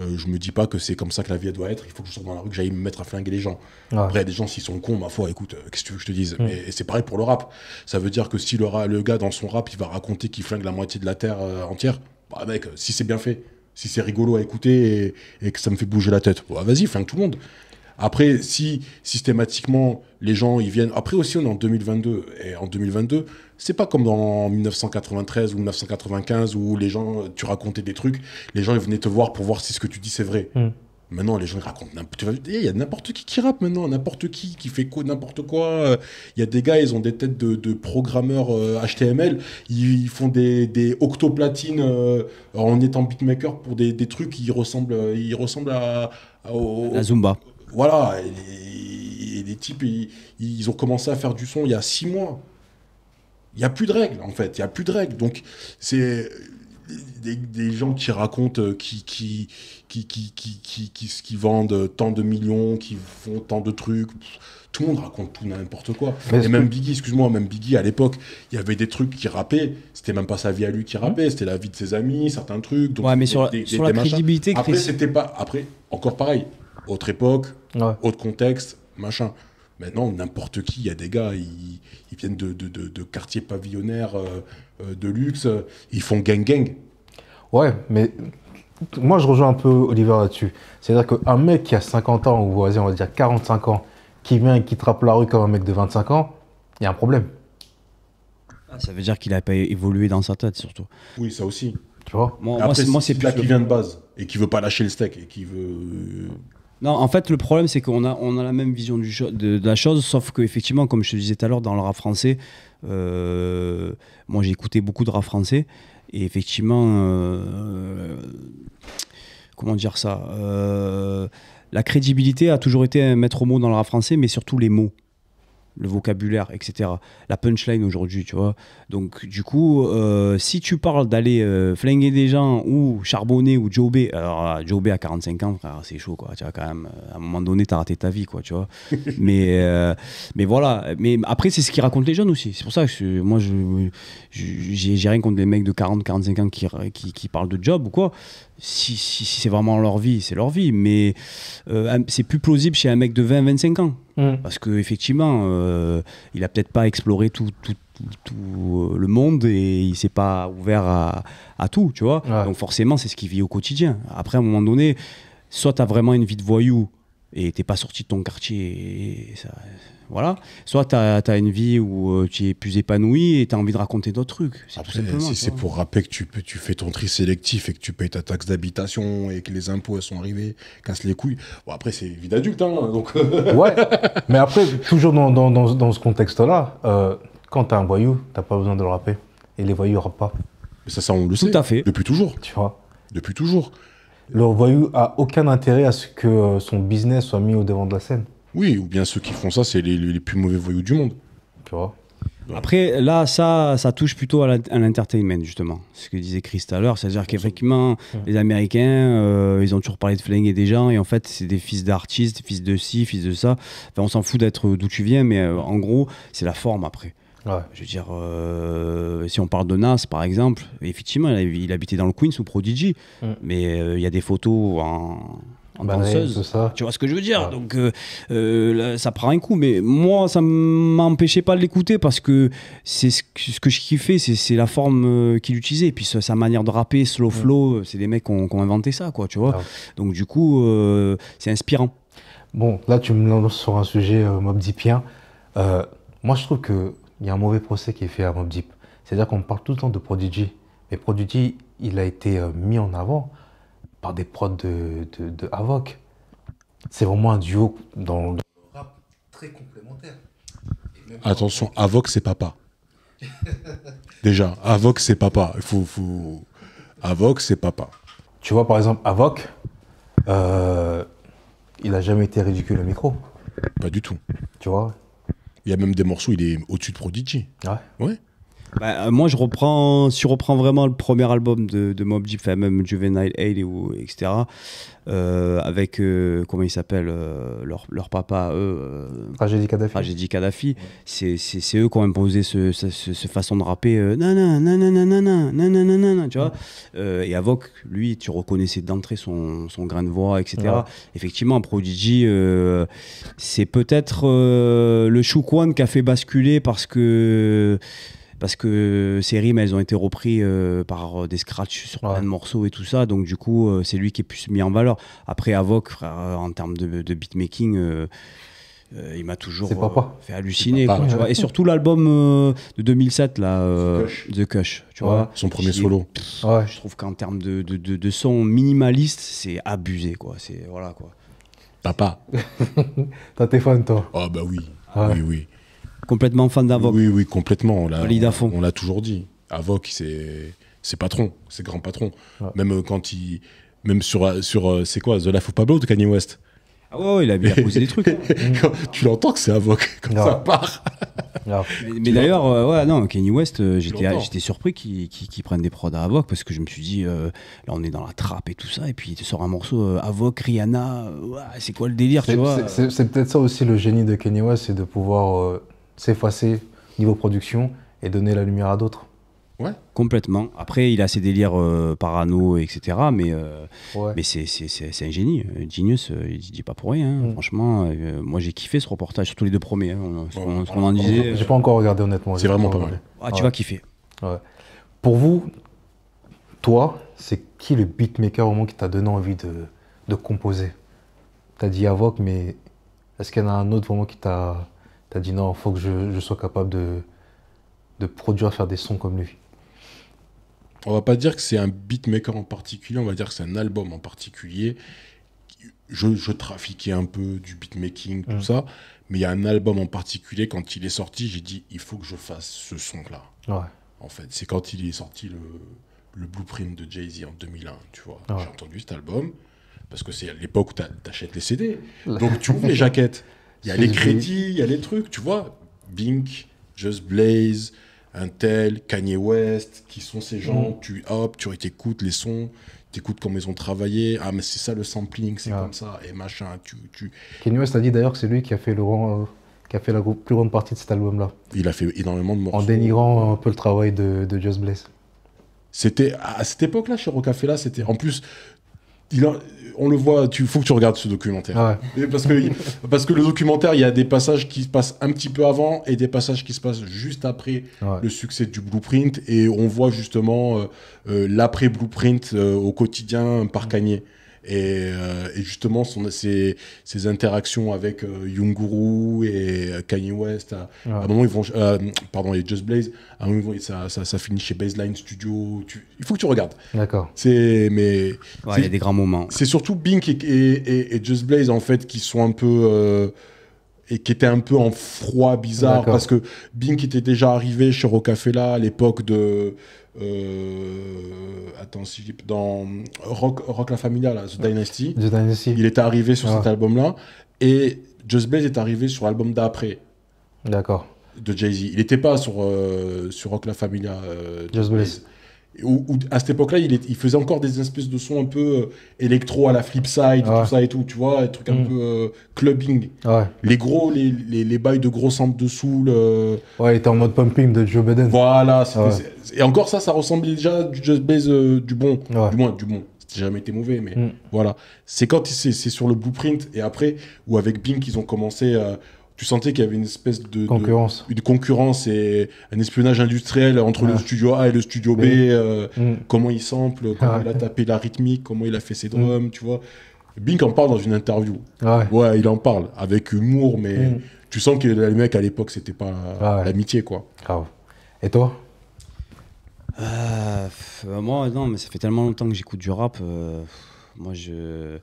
Euh, je me dis pas que c'est comme ça que la vie doit être. Il faut que je sorte dans la rue, que j'aille me mettre à flinguer les gens. Après, des gens s'ils sont cons, ma foi, écoute, euh, qu'est-ce que tu veux que je te dise mais mm. Et, c'est pareil pour le rap. Ça veut dire que si le, le gars dans son rap, il va raconter qu'il flingue la moitié de la terre euh, entière bah, mec, si c'est bien fait, si c'est rigolo à écouter et, que ça me fait bouger la tête, bah vas-y, flingue tout le monde. Après, si systématiquement les gens ils viennent. Après aussi, on est en 2022. Et en 2022, c'est pas comme dans 1993 ou 1995 où les gens, tu racontais des trucs, les gens ils venaient te voir pour voir si ce que tu dis c'est vrai. Hmm. Maintenant, les gens racontent. Eh, il y a n'importe qui qui rappe maintenant, n'importe qui qui fait quoi, n'importe quoi. Euh, il y a des gars, ils ont des têtes de, programmeurs HTML. Euh, ils, font des, octoplatines euh, en étant beatmaker pour des, trucs qui ressemblent, ils ressemblent à, à, Zumba. Voilà. Et, les, types, ils, ont commencé à faire du son il y a six mois. Il n'y a plus de règles, en fait. Il n'y a plus de règles. Donc, c'est. Des, gens qui racontent, qui, qui, qui, qui, qui, vendent tant de millions, qui font tant de trucs. Tout le monde raconte tout n'importe quoi. Et même Biggie, excuse-moi, même Biggie à l'époque, il y avait des trucs qui rappaient. C'était même pas sa vie à lui qui mmh. rappait, c'était la vie de ses amis, certains trucs. Donc mais sur, la crédibilité. Après, c'était pas. Après, encore pareil. Autre époque, autre contexte, machin. Maintenant, n'importe qui, il y a des gars, ils, viennent de, quartiers pavillonnaires euh, euh, de luxe, ils font gang gang. Ouais, mais moi, je rejoins un peu Oliver là-dessus. C'est-à-dire qu'un mec qui a 50 ans, ou vas on va dire 45 ans, qui vient et qui trappe la rue comme un mec de 25 ans, il y a un problème. Ah, ça veut dire qu'il n'a pas évolué dans sa tête, surtout. Oui, ça aussi. Tu vois Moi, c'est là qui vient de base et qui veut pas lâcher le steak et qui veut. Euh, non, en fait, le problème, c'est qu'on a, on a la même vision du de, la chose, sauf qu'effectivement, comme je te disais tout à l'heure, dans le rap français, euh, moi j'ai écouté beaucoup de rap français. Et effectivement, euh, comment dire ça euh, La crédibilité a toujours été un maître mot dans le français, mais surtout les mots le vocabulaire, etc. La punchline aujourd'hui, tu vois. Donc, du coup, euh, si tu parles d'aller euh, flinguer des gens ou charbonner ou jobber, alors euh, jobber à 45 ans, c'est chaud, quoi. Tu vois, quand même, à un moment donné, t'as raté ta vie, quoi, tu vois. mais, mais voilà. Mais après, c'est ce qu'ils racontent les jeunes aussi. C'est pour ça que moi, je, j'ai rien contre les mecs de 40, 45 ans qui, qui, qui parlent de job ou quoi si, c'est vraiment leur vie, c'est leur vie. Mais euh, c'est plus plausible chez un mec de 20-25 ans. Mm. Parce qu'effectivement, euh, il a peut-être pas exploré tout, euh, le monde et il s'est pas ouvert à, tout, tu vois. Donc forcément, c'est ce qu'il vit au quotidien. Après, à un moment donné, soit tu as vraiment une vie de voyou et tu n'es pas sorti de ton quartier voilà. Soit tu as, une vie où euh, tu es plus épanoui et tu as envie de raconter d'autres trucs. si c'est pour rappeler que tu, tu fais ton tri sélectif et que tu payes ta taxe d'habitation et que les impôts sont arrivés, casse les couilles. Bon, après, c'est vie d'adulte. Hein, donc... ouais. Mais après, toujours dans, ce contexte-là, euh, quand tu as un voyou, tu pas besoin de le rapper. Et les voyous ne rappent pas. Mais ça, ça, on le Tout à fait. Depuis toujours. Tu vois. Depuis toujours. Le voyou a aucun intérêt à ce que euh, son business soit mis au devant de la scène. Oui, ou bien ceux qui font ça, c'est les, plus mauvais voyous du monde. Après, là, ça, ça touche plutôt à l'entertainment, justement. Ce que disait Chris tout à l'heure, c'est-à-dire qu'effectivement, les Américains, euh, ils ont toujours parlé de flinguer des gens, et en fait, c'est des fils d'artistes, fils de ci, fils de ça. on s'en fout d'être d'où tu viens, mais euh, en gros, c'est la forme après. Je veux dire, euh, si on parle de Nas, par exemple, effectivement, il, il habitait dans le Queens ou Prodigy, mm. mais il y a des photos en bah danseuse. ça. Tu vois ce que je veux dire ah. Donc euh, euh, ça prend un coup, mais moi ça m'empêchait pas de l'écouter parce que c'est ce, que, je kiffais, c'est la forme euh, qu'il utilisait, et puis sa, manière de rapper, slow mm. flow, c'est des mecs qui ont, inventé ça, quoi, tu vois. Ah. Donc du coup, c'est inspirant. Bon, là tu me lances sur un sujet Mob hein. moi je trouve que y a un mauvais procès qui est fait à Mob C'est-à-dire qu'on parle tout le temps de Prodigy, mais Prodigy, il a été mis en avant par des prods de, de, C'est vraiment un duo dans le rap très complémentaire. Attention, Avoc c'est papa. Déjà, Avoc c'est papa. Il faut, faut... Havoc, c'est papa. Tu vois, par exemple, Avoc euh, il a jamais été ridicule au micro. Pas du tout. Tu vois Il y a même des morceaux, il est au-dessus de Prodigy. Ah ouais. Ouais. Bah, moi, je reprends, si je reprends vraiment le premier album de, de Mob Deep, enfin, même Juvenile Hale, ou, etc., euh, avec, comment il s'appelle, leur, leur, papa, eux. Tragédie Kadhafi. Tragédie Kadhafi. C'est, c'est c'est eux qui ont imposé ce, ce, ce, ce façon de rapper, nan nan nan nan tu vois. euh, et Avoc, lui, tu reconnaissais d'entrée son, son, grain de voix, etc. Ouais. Effectivement, Prodigy, c'est peut-être le Choukwan qui a fait basculer parce que parce que ces rimes, elles ont été reprises euh, par euh, des scratchs sur plein de morceaux et tout ça. Donc, du coup, euh, c'est lui qui est plus mis en valeur. Après, Avoc, frère, en termes de, beatmaking. il m'a toujours fait halluciner. Et surtout l'album de 2007, là, The Cush. Tu vois, son premier solo. Je trouve qu'en termes de, son minimaliste, c'est abusé. Quoi. C'est, voilà, quoi. Papa. T'as tes toi Ah, bah oui. Oui, oui complètement fan d'Avoc. Oui, oui, complètement. On l'a toujours dit. Avoc, c'est c'est patron, c'est grand patron. Même euh, quand il, même sur euh, sur euh, c'est quoi The Life of Pablo de Kanye West. Ah ouais, il, a, bien posé des trucs. Hein. tu l'entends que c'est Avoc quand ça part. mais, d'ailleurs, ouais, non, Kanye West, j'étais j'étais surpris qu'il prennent des prods à Avoc parce que je me suis dit, là on est dans la trappe et tout ça, et puis il te sort un morceau Avoc, Rihanna, c'est quoi le délire, tu vois C'est peut-être ça aussi le génie de Kanye West, c'est de pouvoir s'effacer niveau production et donner la lumière à d'autres. Ouais. Complètement. Après, il a ses délires euh, parano, etc. Mais, euh, mais c'est, un génie. Genius, euh, il il dit pas pour rien. Hein. Mm. Franchement, moi j'ai kiffé ce reportage, surtout les deux premiers. Je hein. qu'on en disait. J'ai pas encore regardé, honnêtement. C'est vraiment pas mal. Ah, tu vas kiffer. Pour vous, toi, c'est qui le beatmaker au moment qui t'a donné envie de, de composer T'as dit Avoc mais est-ce qu'il y en a un autre vraiment qui t'a T'as dit non, il faut que je, sois capable de, de produire, faire des sons comme lui on va pas dire que c'est un beatmaker en particulier, on va dire que c'est un album en particulier. Je, trafiquais un peu du beatmaking, tout mm. ça, mais il y a un album en particulier, quand il est sorti, j'ai dit, il faut que je fasse ce son-là. En fait, c'est quand il est sorti le, le blueprint de Jay-Z en 2001, tu vois. Ah j'ai entendu cet album, parce que c'est à l'époque où tu achètes les CD, donc tu ouvres les jaquettes. Il y a les crédits, il y a les trucs, tu vois. Bink, Just Blaze, Intel, Kanye West, qui sont ces gens, mm. tu hop, tu écoutes les sons, tu écoutes comment ils ont travaillé, ah mais c'est ça le sampling, c'est ah. comme ça, et machin, tu... tu... Kanye West a dit d'ailleurs que c'est lui qui a fait le euh, qui a fait la plus grande partie de cet album-là. Il a fait énormément de morceaux. En dénigrant un peu le travail de, Just Blaze. C'était, à cette époque-là, chez Rocafella, c'était... En plus, on le voit, tu faut que tu regardes ce documentaire. Ah parce, que, parce que le documentaire, il y a des passages qui se passent un petit peu avant et des passages qui se passent juste après ah le succès du Blueprint. Et on voit justement euh, euh, l'après-Blueprint euh, au quotidien par Cagné. Euh, et, justement, son, ses, ces interactions avec euh, Guru et euh, Kanye West, à, un moment, ils vont. pardon, et Just Blaze, à un moment, ça, ça, ça finit chez Baseline Studio. il faut que tu regardes. D'accord. C'est. Mais. Il y a des grands moments. C'est surtout Bink et, et, Just Blaze, en fait, qui sont un peu et qui étaient un peu en froid bizarre parce que Bink était déjà arrivé chez Rocafella à l'époque de euh, dans Rock, La Familia, The, Dynasty, Il était arrivé sur ah. cet album-là. Et Just Blaze est arrivé sur l'album d'après. D'accord. De Jay-Z. Il n'était pas sur, euh, sur Rock La Familia. Euh, Just Blaze à cette époque-là, il, il, faisait encore des espèces de sons un peu euh, électro à la flip side, tout ça et tout, tu vois, des trucs un mm. peu euh, clubbing. Les gros, les, les, les, bails de gros samples de soul. Euh, ouais, il était en mode pumping de Joe Biden. Voilà, et encore ça, ça ressemblait déjà du jazz bass du bon, du moins du bon. C'était jamais été mauvais, mais mm. voilà. C'est quand c'est sur le blueprint et après, ou avec Bing, ils ont commencé tu sentais qu'il y avait une espèce de concurrence, une concurrence et un espionnage industriel entre le studio A et le studio B. Euh, mm. Comment il sample, comment il a tapé la rythmique, comment il a fait ses mm. drums, tu vois. Bink en parle dans une interview. ouais. il en parle avec humour, mais mm. tu sens que le mec à l'époque c'était pas l'amitié quoi. Et toi euh, Moi non, mais ça fait tellement longtemps que j'écoute du rap. Euh, moi je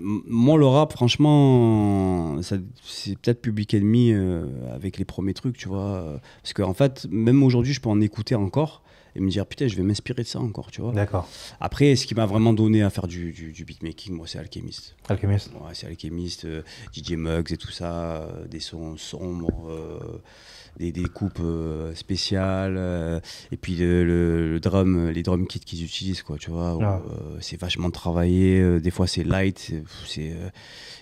moi, le rap, franchement, c'est peut-être public ennemi euh, avec les premiers trucs, tu vois. Euh, parce que en fait, même aujourd'hui, je peux en écouter encore et me dire putain je vais m'inspirer de ça encore tu vois d'accord après ce qui m'a vraiment donné à faire du, beatmaking moi c'est Alchemist Alchemist ouais, c'est Alchemist euh, DJ Mugs et tout ça des sons sombres des, coupes euh, spéciales euh, et puis le, drum euh, les drum kits qu'ils utilisent quoi tu vois ah. c'est vachement travaillé des fois c'est light c'est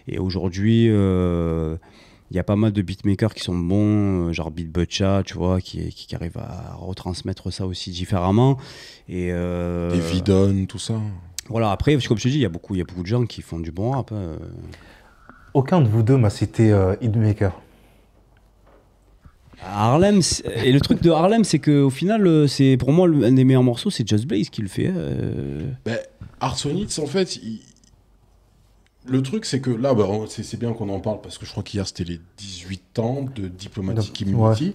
et aujourd'hui il y a pas mal de beatmakers qui sont bons, genre Beat Butcha, tu vois, qui, qui, qui arrivent à retransmettre ça aussi différemment. Et, des Vidon, tout ça. Voilà, après, comme je te dis, il y, a beaucoup, y a beaucoup de gens qui font du bon rap. Hein. Aucun de vous deux m'a cité Hitmaker. Harlem et le truc de Harlem c'est que au final euh, c'est pour moi un des meilleurs morceaux c'est Just Blaze qui le fait euh. Ben, en fait le truc c'est que là bah, c'est bien qu'on en parle parce que je crois qu'hier c'était les 18 ans de Diplomatic Immunity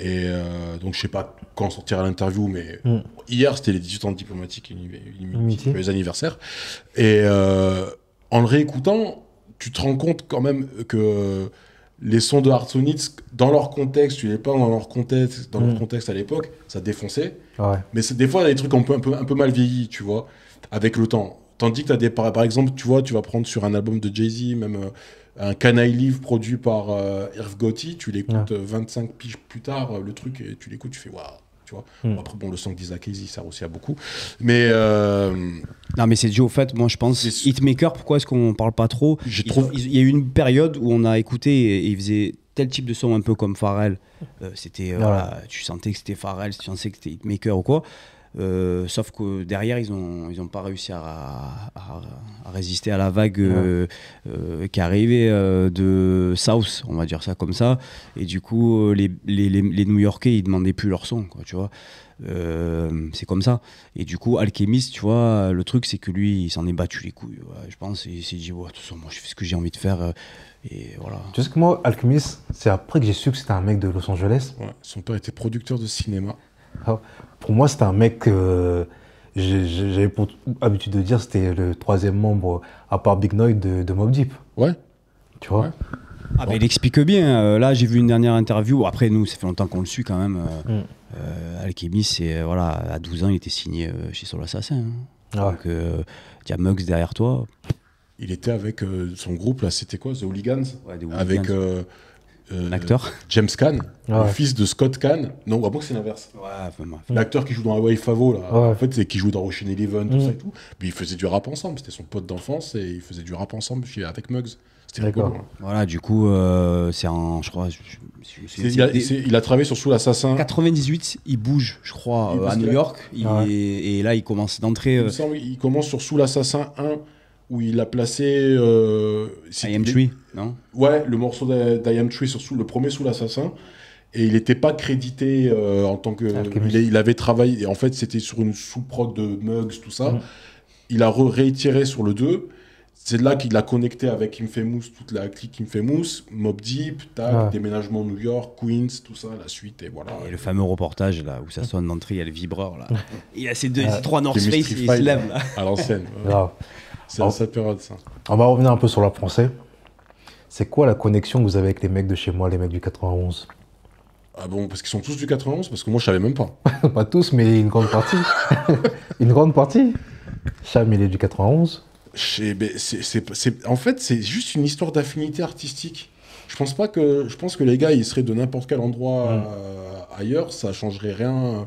et euh, donc je sais pas quand sortira l'interview mais mm. hier c'était les 18 ans de Diplomatic Immunity les anniversaires et en le réécoutant tu te rends compte quand même que les sons de Hardsonitz, dans leur contexte, tu les pas dans leur contexte, dans leur hmm. contexte à l'époque, ça défonçait. Ah Mais des fois, il y a des trucs un peu, un peu, mal vieillis, tu vois, avec le temps. Tandis que tu as des. Par, exemple, tu vois, tu vas prendre sur un album de Jay-Z, même euh, un Can I Live produit par euh, Irv Gotti, tu l'écoutes 25 euh, piges plus tard, le truc, et tu l'écoutes, tu fais waouh Hmm. Après, bon, le son d'Isaac Hayes, il sert aussi à beaucoup. Mais. Euh, non, mais c'est dû au fait, moi, je pense. Hitmaker, pourquoi est-ce qu'on parle pas trop je il, trouve... il y a eu une période où on a écouté et, il faisait tel type de son un peu comme Pharrell. Euh, c'était. voilà. Euh, tu sentais que c'était Pharrell, tu sentais que c'était Hitmaker ou quoi. Euh, sauf que derrière, ils n'ont ils ont pas réussi à, résister à la vague euh, euh, qui arrivait de South, on va dire ça comme ça. Et du coup, les, New-Yorkais, ils demandaient plus leur son, tu vois. c'est comme ça. Et du coup, Alchemist, tu vois, le truc, c'est que lui, il s'en est battu les couilles. je pense, il s'est dit, ouais, tout moi, je fais ce que j'ai envie de faire. Et voilà. Tu sais que moi, Alchemist, c'est après que j'ai su que c'était un mec de Los Angeles. son père était producteur de cinéma. Ah, pour moi, c'était un mec que euh, j'avais pour habitude de dire c'était le troisième membre, à part Big Noid, de, Mob Deep. Ouais. Tu vois Ah, mais il explique bien. Euh, là, j'ai vu une dernière interview. Après, nous, ça fait longtemps qu'on le suit quand même. Euh, mm. euh c'est. voilà, à 12 ans, il était signé chez Soul Assassin. Hein. Ah Donc, il y a Muggs derrière toi. Il était avec son groupe, là, c'était quoi The Hooligans Avec L'acteur acteur James Caan, ah le fils de Scott Caan. Non, à que c'est l'inverse. L'acteur qui joue dans Hawaii Favo, là, ah en fait, c'est qui joue dans Ocean Eleven, tout mm. ça et tout. Puis il faisait du rap ensemble, c'était son pote d'enfance et il faisait du rap ensemble avec Muggs. C'était rigolo. Hein. Voilà, du coup, euh, c'est un. Je crois. il, a, travaillé sur Soul Assassin. 98, il bouge, je crois, euh, à New York. Ah et, là, il commence d'entrer. Il, euh, il commence sur Soul Assassin 1 où il a placé. Euh, I am Tree, non Ouais, le morceau d'I am Tree, sur, le premier sous l'assassin. Et il n'était pas crédité euh, en tant que. Ah, il, avait travaillé. En fait, c'était sur une sous-prod de Mugs, tout ça. Mm. Il a réitéré sur le 2. C'est là qu'il a connecté avec Infamous, toute la clique Infamous, Mob Deep, tag ah. Déménagement New York, Queens, tout ça, la suite, et voilà. Et le fameux reportage, là, où ça sonne d'entrée, il y a le vibreur, là. Il a ses deux, ah. trois North Face, il se lève, là. À l'ancienne. C'est cette période, ça. On va revenir un peu sur la français. C'est quoi la connexion que vous avez avec les mecs de chez moi, les mecs du 91 ah bon, parce qu'ils sont tous du 91 Parce que moi, je savais même pas. pas tous, mais une grande partie. une grande partie. Cham, il est du 91. Chez, en fait, c'est juste une histoire d'affinité artistique. Je pense pas que, je pense que les gars, ils seraient de n'importe quel endroit mm. euh, ailleurs, ça changerait rien.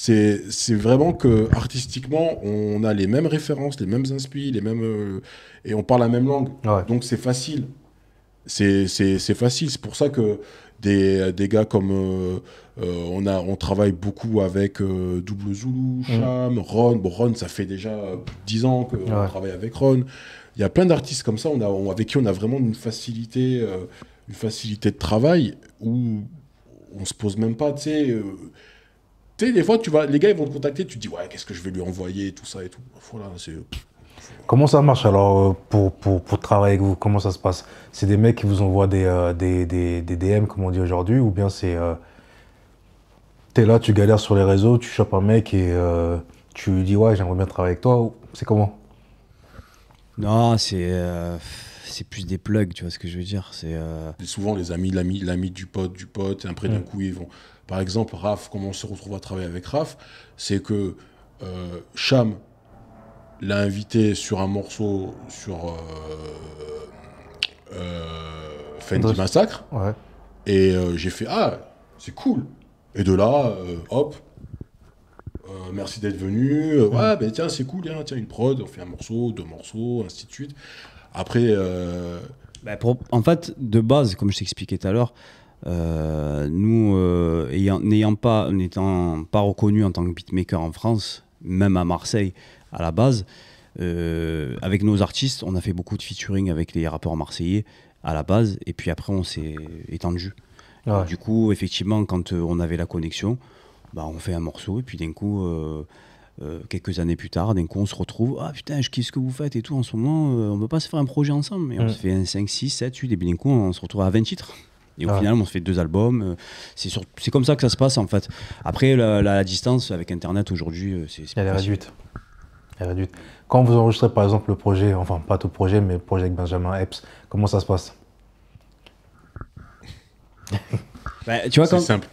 C'est vraiment que artistiquement, on a les mêmes références, les mêmes inspirations, les mêmes. Euh, et on parle la même langue. Donc c'est facile. C'est facile. C'est pour ça que des, des gars comme. Euh, euh, on, a, on travaille beaucoup avec Double Zoulou, mmh. Cham, Ron. Bon, Ron, ça fait déjà plus 10 ans qu'on travaille avec Ron. Il y a plein d'artistes comme ça on a, avec qui on a vraiment une facilité, une facilité de travail où on se pose même pas, tu sais. Tu des fois, tu vas, les gars, ils vont te contacter, tu te dis, ouais, qu'est-ce que je vais lui envoyer, tout ça et tout. Euh, comment ça marche alors euh, pour, travailler avec vous Comment ça se passe C'est des mecs qui vous envoient des, euh, des, DM, comme on dit aujourd'hui, ou bien c'est. T'es là, tu galères sur les réseaux, tu chopes un mec et tu lui dis ouais, j'aimerais bien travailler avec toi. C'est comment Non, c'est. C'est plus des plugs, tu vois ce que je veux dire. C'est souvent les amis, l'ami, l'ami du pote, du pote. Et après, d'un mm. coup, ils vont par exemple, Raf, comment on se retrouve à travailler avec Raf, c'est que euh, Cham l'a invité sur un morceau sur euh, euh, Fendi Massacre. Et j'ai fait Ah, c'est cool. Et de là, hop, merci d'être venu. ouais, ben tiens, c'est cool, hein, tiens, une prod, on fait un morceau, deux morceaux, ainsi de suite. Après. Ben, en fait, de base, comme je t'expliquais tout à l'heure, euh, nous, euh, n'étant pas, pas reconnus en tant que beatmaker en France, même à Marseille à la base, euh, avec nos artistes, on a fait beaucoup de featuring avec les rappeurs marseillais à la base, et puis après on s'est étendu. Ah du coup, effectivement, quand on avait la connexion, bah, on fait un morceau, et puis d'un coup, quelques années plus tard, d'un coup, on se retrouve, ah putain, quest ce que vous faites et tout, en ce moment, on on peut pas se faire un projet ensemble. Et on mm. se fait un 5, 6, 7, 8, et puis d'un coup, on se retrouve à 20 titres. Et au ah. final, on se fait deux albums. Euh, c'est, c'est comme ça que ça se passe en fait. Après, la, distance avec Internet aujourd'hui, euh, c'est, c'est Elle est réduite. Elle est réduite. Quand vous enregistrez par exemple le projet, enfin pas tout projet, mais le projet avec Benjamin Epps, comment ça se passe bah, tu vois, quand... C'est simple.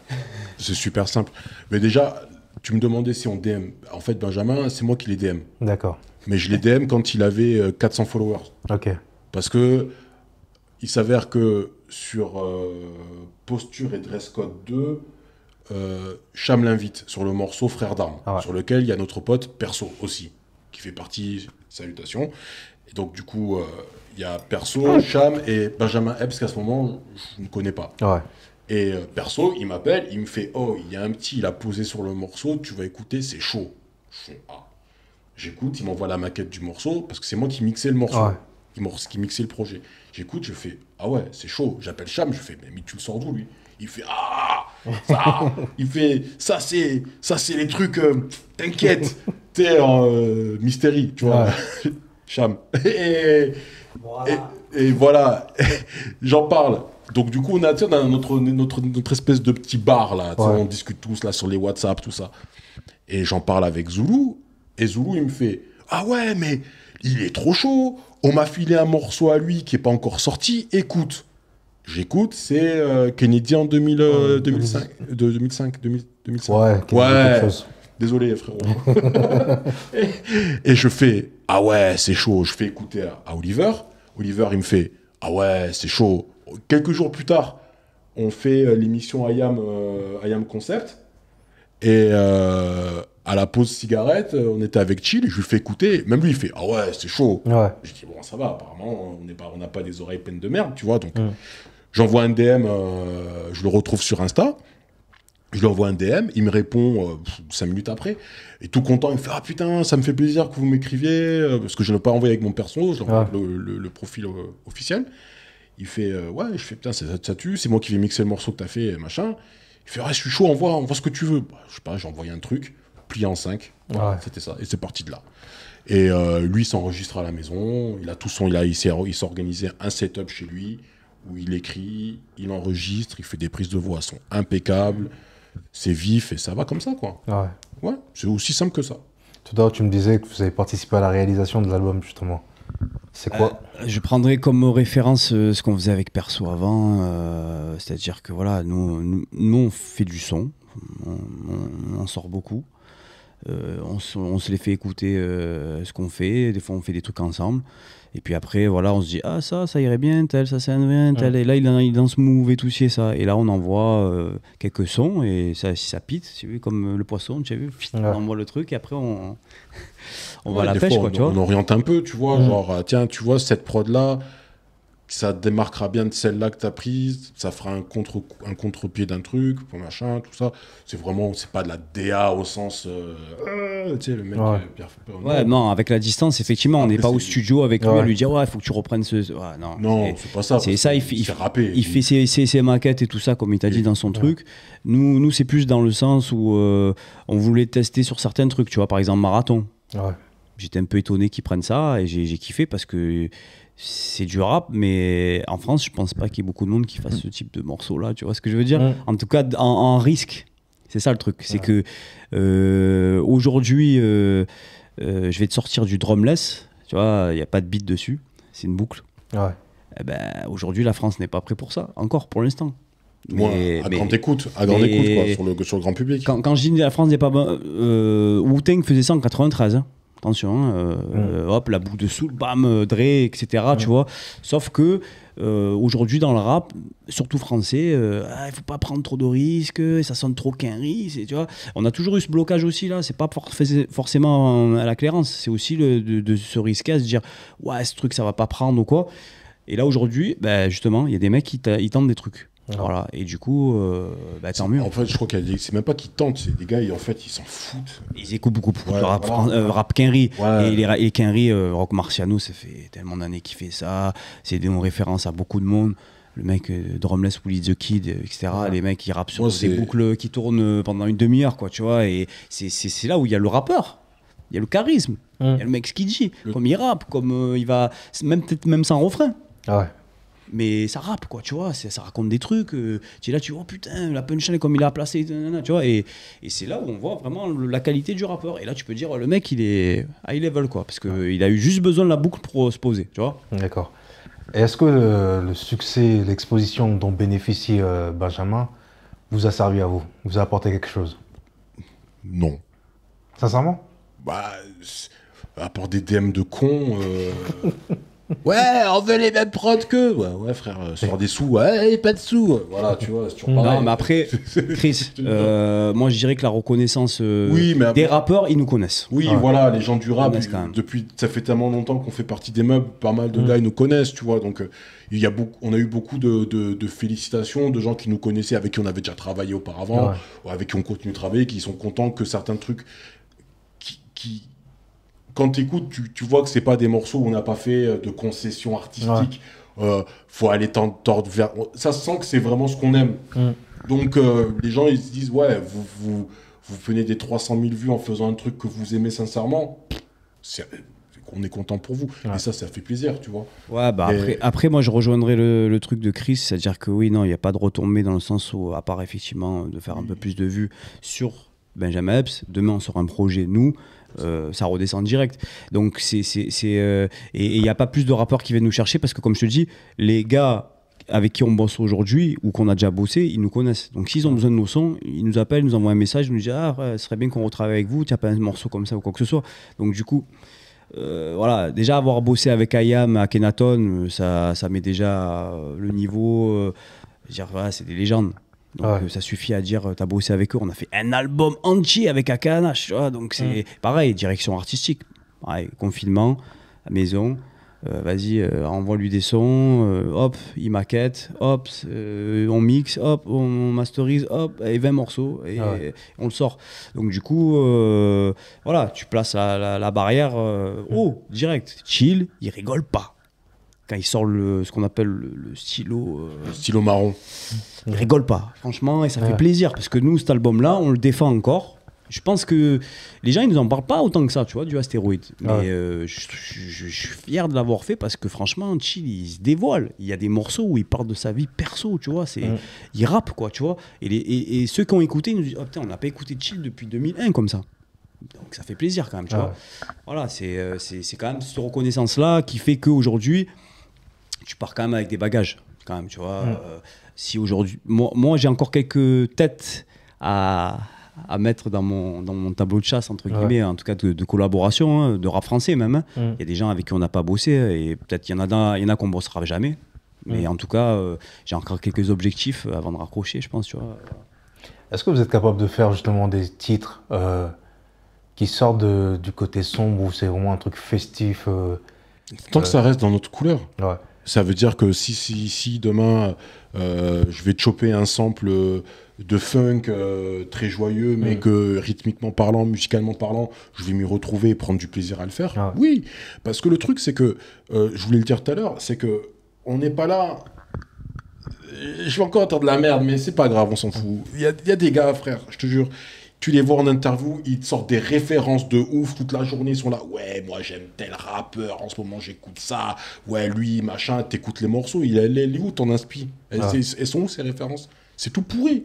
C'est super simple. Mais déjà, tu me demandais si on DM. En fait, Benjamin, c'est moi qui les DM. D'accord. Mais je les DM quand il avait 400 euh, followers. Ok. Parce que il s'avère que sur euh, Posture et Dress Code 2, euh, Cham l'invite sur le morceau Frère d'armes, ah sur lequel il y a notre pote Perso aussi, qui fait partie Salutations. Et donc, du coup, euh, il y a Perso, Cham et Benjamin Epps, qu'à ce moment, je ne connais pas. Et Perso, il m'appelle, il me fait Oh, il y a un petit, il a posé sur le morceau, tu vas écouter, c'est chaud. Je ah. J'écoute, il m'envoie la maquette du morceau, parce que c'est moi qui mixais le morceau qui, qui mixait le projet. J'écoute, je fais Ah ouais, c'est chaud. J'appelle Cham, je fais Mais, tu le sens d'où lui Il fait Ah ça Il fait Ça, c'est ça c'est les trucs, euh, t'inquiète, t'es euh, mystérie, tu vois. Cham. Et voilà. J'en parle. Donc du coup, on a, notre, notre, espèce de petit bar là. On discute tous là sur les WhatsApp, tout ça. Et j'en parle avec Zoulou. Et Zoulou, il me fait Ah ouais, mais il est trop chaud. On m'a filé un morceau à lui qui n'est pas encore sorti. Écoute. J'écoute, c'est euh, Kennedy en 2005, 2005, 2005. Ouais, ouais. Désolé, frérot. et, je fais Ah ouais, c'est chaud. Je fais écouter à, Oliver. Oliver, il me fait Ah ouais, c'est chaud. Quelques jours plus tard, on fait euh, l'émission Ayam euh, IAM Concept. Et, à la pause cigarette, euh, on était avec Chill, je lui fais écouter, même lui il fait ah ouais c'est chaud. Ouais. Je dis bon ça va, apparemment on n'a pas des oreilles pleines de merde, tu vois donc. Mm. J'envoie un DM, euh, je le retrouve sur Insta. Je lui envoie un DM, il me répond euh, cinq minutes après, et tout content, il me fait Ah putain, ça me fait plaisir que vous m'écriviez, parce que je ne l'ai pas envoyé avec mon perso, je le, profil officiel. Il fait Ouais, je fais Putain, ça, ça tue, c'est moi qui vais mixer le morceau que t'as fait, machin. Il fait Ouais, ah, je suis chaud, envoie, envoie ce que tu veux. Bah, je sais pas, j'ai envoyé un truc plié en cinq. C'était ça. Et c'est parti de là. Et euh, lui s'enregistre à la maison. Il a tout son. Il, a, il s'est organisé un setup chez lui où il écrit, il enregistre, il fait des prises de voix sont impeccables. C'est vif et ça va comme ça, quoi. Ouais. c'est aussi simple que ça. Tout à l'heure, tu me disais que vous avez participé à la réalisation de l'album, justement. C'est quoi euh, Je prendrais comme référence euh, ce qu'on faisait avec Perso avant, euh, c'est-à-dire que voilà, nous, nous, on fait du son, on, sort beaucoup. Euh, on, se, les fait écouter euh, ce qu'on fait, des fois on fait des trucs ensemble. Et puis après, voilà, on se dit, ah ça, ça irait bien, tel, ça c'est bien tel. Et là, il, danse move et tout, c'est ça. Et là, on envoie euh, quelques sons, et ça, ça pite, comme le poisson, tu as vu, on envoie le truc, et après, on, on va la pêche, oriente un peu, tu vois, genre, ah, tiens, tu vois, cette prod-là, ça démarquera bien de celle-là que tu as prise, ça fera un contre un contre-pied d'un truc, pour machin, tout ça. C'est vraiment c'est pas de la DA au sens euh, euh, tu sais le mec ouais. Euh, ouais non, avec la distance effectivement, on n'est pas au studio avec lui à lui dire ouais, il faut que tu reprennes ce non. c'est pas ça. C'est ça il, il, il fait ses, maquettes et tout ça comme il t'a dit dans son truc. Nous nous c'est plus dans le sens où on voulait tester sur certains trucs, tu vois par exemple marathon. J'étais un peu étonné qu'ils prennent ça et j'ai kiffé parce que c'est du rap, mais en France, je pense pas qu'il y ait beaucoup de monde qui fasse ce type de morceau-là. Tu vois ce que je veux dire En tout cas, en, risque. C'est ça le truc. C'est que euh, aujourd'hui, euh, euh, je vais te sortir du drumless. Tu vois, il n'y a pas de beat dessus. C'est une boucle. Ouais. Eh ben, aujourd'hui, la France n'est pas prête pour ça, encore pour l'instant. Mais, à grande écoute, à grande écoute sur, le, grand public. Quand, je dis la France n'est pas bonne, Wu-Tang faisait ça en 93 attention, hein, euh, mm. hop, la boue de bam, euh, Dre, etc. Tu mm. vois. Sauf que euh, aujourd'hui dans le rap, surtout français, il ne ah, il faut pas prendre trop de risques, ça sonne trop qu'un risque. Tu vois. On a toujours eu ce blocage aussi là. C'est pas forcément à la clairance, c'est aussi de, se risquer à se dire ouais ce truc ça va pas prendre ou quoi. Et là aujourd'hui, ben, justement, il y a des mecs qui tentent des trucs. Voilà. Et du coup, euh, bah, tant mieux. En fait, je crois que c'est même pas qu'ils tentent, c'est des gars, en fait, ils s'en foutent. Ils écoutent beaucoup, pour rap, Et, Rock Marciano, ça fait tellement d'années qu'il fait ça. C'est des référence à beaucoup de monde. Le mec euh, Drumless, Willie the Kid, euh, etc. Les mecs qui rappent sur des boucles qui tournent pendant une demi-heure, quoi, tu vois. Et c'est là où il y a le rappeur il y a le charisme, hum. il y a le mec qui comme il rappe, comme il va, même même sans refrain. Ah ouais mais ça rappe, quoi, tu vois, ça raconte des trucs. Euh, tu es là, tu vois, oh, putain, la punchline, comme il a placé, tu vois, et, c'est là où on voit vraiment la qualité du rappeur. Et là, tu peux dire, le mec, il est high level, quoi, parce qu'il il a eu juste besoin de la boucle pour euh, se poser, tu vois. D'accord. Est-ce que euh, le, succès, l'exposition dont bénéficie Benjamin vous a servi à vous Vous a apporté quelque chose Non. Sincèrement Bah, apporter des DM de cons. Ouais, on veut les mêmes prods que, Ouais, ouais, frère, sur des sous. Ouais, pas de sous. Euh, voilà, tu vois, c'est toujours pareil. Non, mais après, Chris, euh, moi je dirais que la reconnaissance euh, des rappeurs, ils nous connaissent. Oui, voilà, les gens du rap, depuis, ça fait tellement longtemps qu'on fait partie des meubles, pas mal de mm. gars, ils nous connaissent, tu vois. Donc, il y a beaucoup, on a eu beaucoup de, félicitations de gens qui nous connaissaient, avec qui on avait déjà travaillé auparavant, avec qui on continue de travailler, qui sont contents que certains trucs qui quand tu tu, tu vois que c'est pas des morceaux où on n'a pas fait euh, de concessions artistiques. Euh, faut aller tordre vers. Ça sent que c'est vraiment ce qu'on aime. Mm. Donc euh, les gens ils se disent ouais vous, vous vous des 300 000 vues en faisant un truc que vous aimez sincèrement. C'est on est content pour vous. Et ça, ça fait plaisir, tu vois. Ouais, bah après, moi, je rejoindrai le, le truc de Chris, c'est-à-dire que oui, non, il n'y a pas de retombée dans le sens où, à part effectivement de faire un peu plus de vues sur Benjamin Epps, demain, on sort un projet, nous, euh, ça redescend direct. Donc, c'est. Euh, et il n'y a pas plus de rappeurs qui viennent nous chercher parce que, comme je te dis, les gars avec qui on bosse aujourd'hui ou qu'on a déjà bossé, ils nous connaissent. Donc s'ils ont besoin de nos sons, ils nous appellent, nous envoient un message, ils nous disent Ah, ce serait bien qu'on retravaille avec vous, tu n'as pas un morceau comme ça ou quoi que ce soit. Donc du coup, euh, voilà, déjà avoir bossé avec Ayam, à ça, ça met déjà le niveau. Euh, dire, c'est des légendes. Donc euh, ça suffit à dire, euh, t'as bossé avec eux, on a fait un album anti avec Akanash, donc c'est mm. pareil, direction artistique, confinement, maison, euh, vas-y, envoie-lui des sons, hop, il maquette, hop, on mix hop, on masterise, hop, et 20 morceaux, et, ah on le sort. Donc du coup, voilà, tu places la, barrière oh, direct, chill, il rigole pas quand il sort le, ce qu'on appelle le, stylo. Euh, stylo marron. Il rigole pas, franchement, et ça fait plaisir parce que nous, cet album-là, on le défend encore. Je pense que les gens, ils nous en parlent pas autant que ça, tu vois, du astéroïde. Ah Mais euh, je, suis fier de l'avoir fait parce que franchement, Chill, il se dévoile. Il y a des morceaux où il parle de sa vie perso, tu vois. C'est, Il rappe, quoi, tu vois. Et, et, ceux qui ont écouté, ils nous disent, oh, putain, on n'a pas écouté Chill depuis 2001 comme ça. Donc ça fait plaisir quand même, tu ah vois. Voilà, euh, c'est, c'est, quand même cette reconnaissance-là qui fait qu'aujourd'hui, aujourd'hui tu pars quand même avec des bagages, quand même, tu vois. Mm. Euh, si aujourd'hui, moi, j'ai encore quelques têtes à, à mettre dans mon, dans mon tableau de chasse, entre guillemets, en tout cas de, collaboration, hein, de rap français même. Hein. Mm. Il y a des gens avec qui on n'a pas bossé, et peut-être il y en a, y en a qu'on ne bossera jamais. Mm. Mais en tout cas, euh, j'ai encore quelques objectifs avant de raccrocher, je pense. Est-ce que vous êtes capable de faire justement des titres euh, qui sortent du côté sombre, ou c'est vraiment un truc festif Tant que ça reste dans notre couleur. Ouais. Ça veut dire que si, si, si demain euh, je vais choper un sample de funk euh, très joyeux, mais mm. que rythmiquement parlant, musicalement parlant, je vais m'y retrouver et prendre du plaisir à le faire. Ah oui, parce que le truc, c'est que, euh, je voulais le dire tout à l'heure, c'est que on n'est pas là. Je vais encore entendre de la merde, mais c'est pas grave, on s'en fout. Il y a des gars, frère, je te jure tu les vois en interview, ils te sortent des références de ouf toute la journée. Ils sont là, ouais, moi j'aime tel rappeur, en ce moment j'écoute ça, ouais, lui, machin, t'écoutes les morceaux. Il est où t'en inspire elles, ah. sont où ces références C'est tout pourri.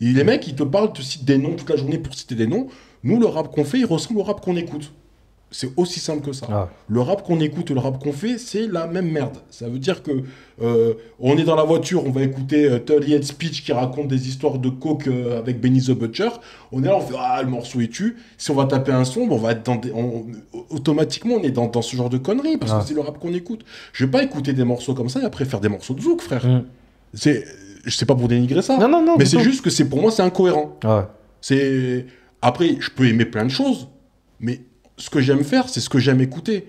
les mecs, ils te parlent, te citent des noms toute la journée pour citer des noms. Nous, le rap qu'on fait, il ressemble au rap qu'on écoute. C'est aussi simple que ça. Ah le rap qu'on écoute le rap qu'on fait, c'est la même merde. Ça veut dire que euh, on est dans la voiture, on va écouter euh, Speech qui raconte des histoires de coke euh, avec Benny the Butcher. On est là, on fait ah le morceau est tu. Si on va taper un son, on va être dans des, automatiquement on est dans, ce genre de conneries parce que ah. c'est le rap qu'on écoute. Je vais pas écouter des morceaux comme ça et après faire des morceaux de zouk, frère. Mm. C'est je sais pas pour dénigrer ça. Non, non, non, mais c'est juste que c'est pour moi c'est incohérent. Ah c'est après je peux aimer plein de choses, mais ce que j'aime faire, c'est ce que j'aime écouter.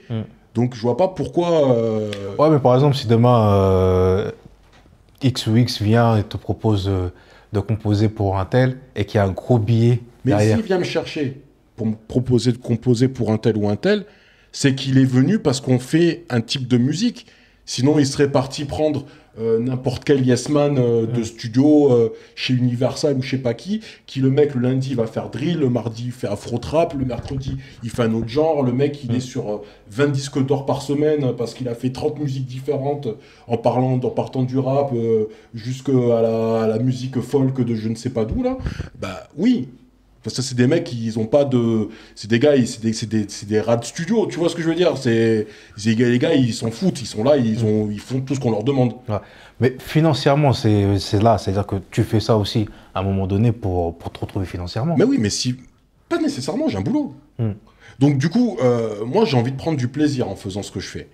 Donc je vois pas pourquoi. Euh... Ouais, mais par exemple, si demain euh, X ou X vient et te propose euh, de composer pour un tel et qu'il y a un gros billet. Mais s'il vient me chercher pour me proposer de composer pour un tel ou un tel, c'est qu'il est venu parce qu'on fait un type de musique. Sinon, il serait parti prendre euh, n'importe quel yesman euh, de studio euh, chez Universal ou chez sais pas qui, qui le mec le lundi va faire drill, le mardi il fait afro trap, le mercredi il fait un autre genre, le mec il est sur 20 disques d'or par semaine parce qu'il a fait 30 musiques différentes en parlant en partant du rap jusqu'à la, la musique folk de je ne sais pas d'où là. Bah oui, parce que c'est des mecs, ils ont pas de. C'est des gars, c'est des, des, rats de studio, tu vois ce que je veux dire C'est Les gars, ils s'en foutent, ils sont là, ils, mm. ont, ils font tout ce qu'on leur demande. Mais financièrement, c'est là, c'est-à-dire que tu fais ça aussi à un moment donné pour, pour te retrouver financièrement. Mais oui, mais si. Pas nécessairement, j'ai un boulot. Mm. Donc du coup, euh, moi j'ai envie de prendre du plaisir en faisant ce que je fais.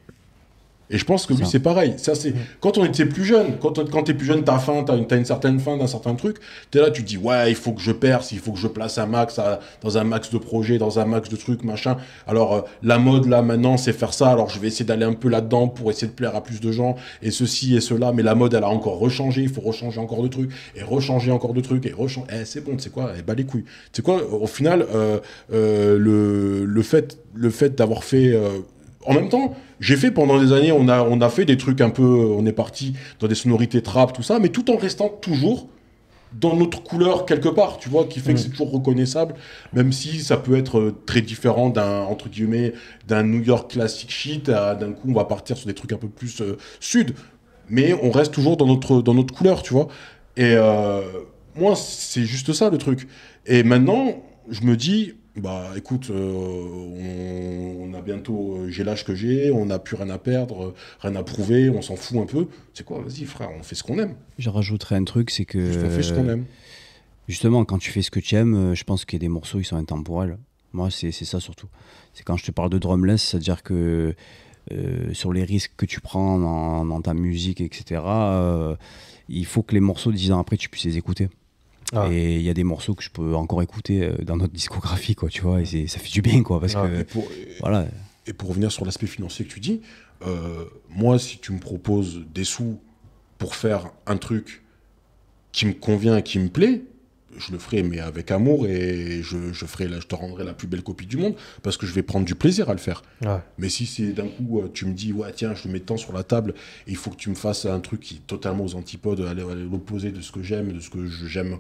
Et je pense que lui, c'est pareil. Ça, c'est quand on était plus jeune, quand, quand t'es plus jeune, t'as faim, t'as une, une certaine faim d'un certain truc. T'es là, tu dis ouais, il faut que je perce, il faut que je place un max dans un max de projets, dans un max de trucs, machin. Alors euh, la mode là maintenant, c'est faire ça. Alors je vais essayer d'aller un peu là-dedans pour essayer de plaire à plus de gens et ceci et cela. Mais la mode, elle a encore rechangé. Il faut rechanger encore de trucs et rechanger encore de trucs et rechanger. Eh, c'est bon, tu sais quoi Eh bah les couilles. sais quoi Au final, euh, euh, le, le fait, le fait d'avoir fait en même temps j'ai fait pendant des années, on a, on a fait des trucs un peu, on est parti dans des sonorités trap, tout ça, mais tout en restant toujours dans notre couleur quelque part, tu vois, qui fait que mm. c'est toujours reconnaissable, même si ça peut être euh, très différent d'un, entre guillemets, d'un New York classic shit d'un coup on va partir sur des trucs un peu plus euh, sud, mais on reste toujours dans notre, dans notre couleur, tu vois. Et euh, moi, c'est juste ça le truc. Et maintenant, je me dis, bah écoute, euh, on, a bientôt, euh, j'ai l'âge que j'ai, on n'a plus rien à perdre, euh, rien à prouver, on s'en fout un peu. C'est quoi, vas-y frère, on fait ce qu'on aime. Je rajouterais un truc, c'est que. ce qu'on aime. Justement, quand tu fais ce que tu aimes, je pense qu'il y a des morceaux, ils sont intemporels. Moi, c'est ça surtout. C'est quand je te parle de drumless, c'est-à-dire que sur les risques que tu prends dans, dans ta musique, etc., il faut que les morceaux, dix ans après, tu puisses les écouter. Ah. Et il y a des morceaux que je peux encore écouter euh, dans notre discographie, quoi, tu vois, et ça fait du bien, quoi, parce ah. que. Et pour, revenir sur l'aspect financier que tu dis, euh, moi, si tu me proposes des sous pour faire un truc qui me convient et qui me plaît, je le ferai, mais avec amour, et je, ferai je te rendrai la plus belle copie du monde, parce que je vais prendre du plaisir à le faire. Mais si c'est d'un coup, euh, tu me dis, ouais, tiens, je mets tant sur la table, et il faut que tu me fasses un truc qui est totalement aux antipodes, à l'opposé de ce que j'aime, de ce que j'aime.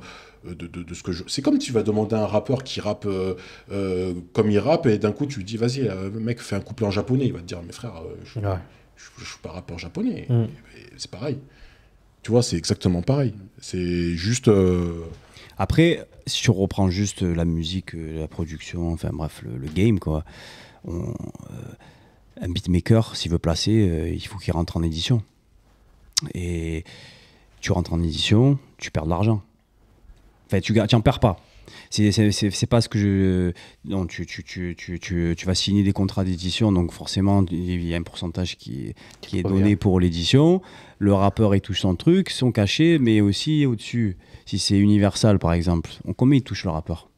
Euh, de, ce que je... C'est comme tu vas demander à un rappeur qui rappe euh, comme il rappe, et d'un coup tu lui dis, vas-y, mec, fais un couplet en japonais. Il va te dire, mais frère, je, je, suis pas rappeur japonais. Mm. C'est pareil. Tu vois, c'est exactement pareil. C'est juste. Après, si on reprend juste la musique, euh, la production, enfin bref, le, game, quoi, euh, un beatmaker, s'il veut placer, euh, il faut qu'il rentre en édition. Et tu rentres en édition, tu perds de l'argent. Enfin, tu, n'en perds pas. C'est pas ce que je. Non, tu, tu, tu, tu vas signer des contrats d'édition, donc forcément, il y a un pourcentage qui, qui est donné pour l'édition. Le rappeur il touche son truc, son cachet, mais aussi au-dessus. Si c'est Universal, par exemple, on, combien il touche le rappeur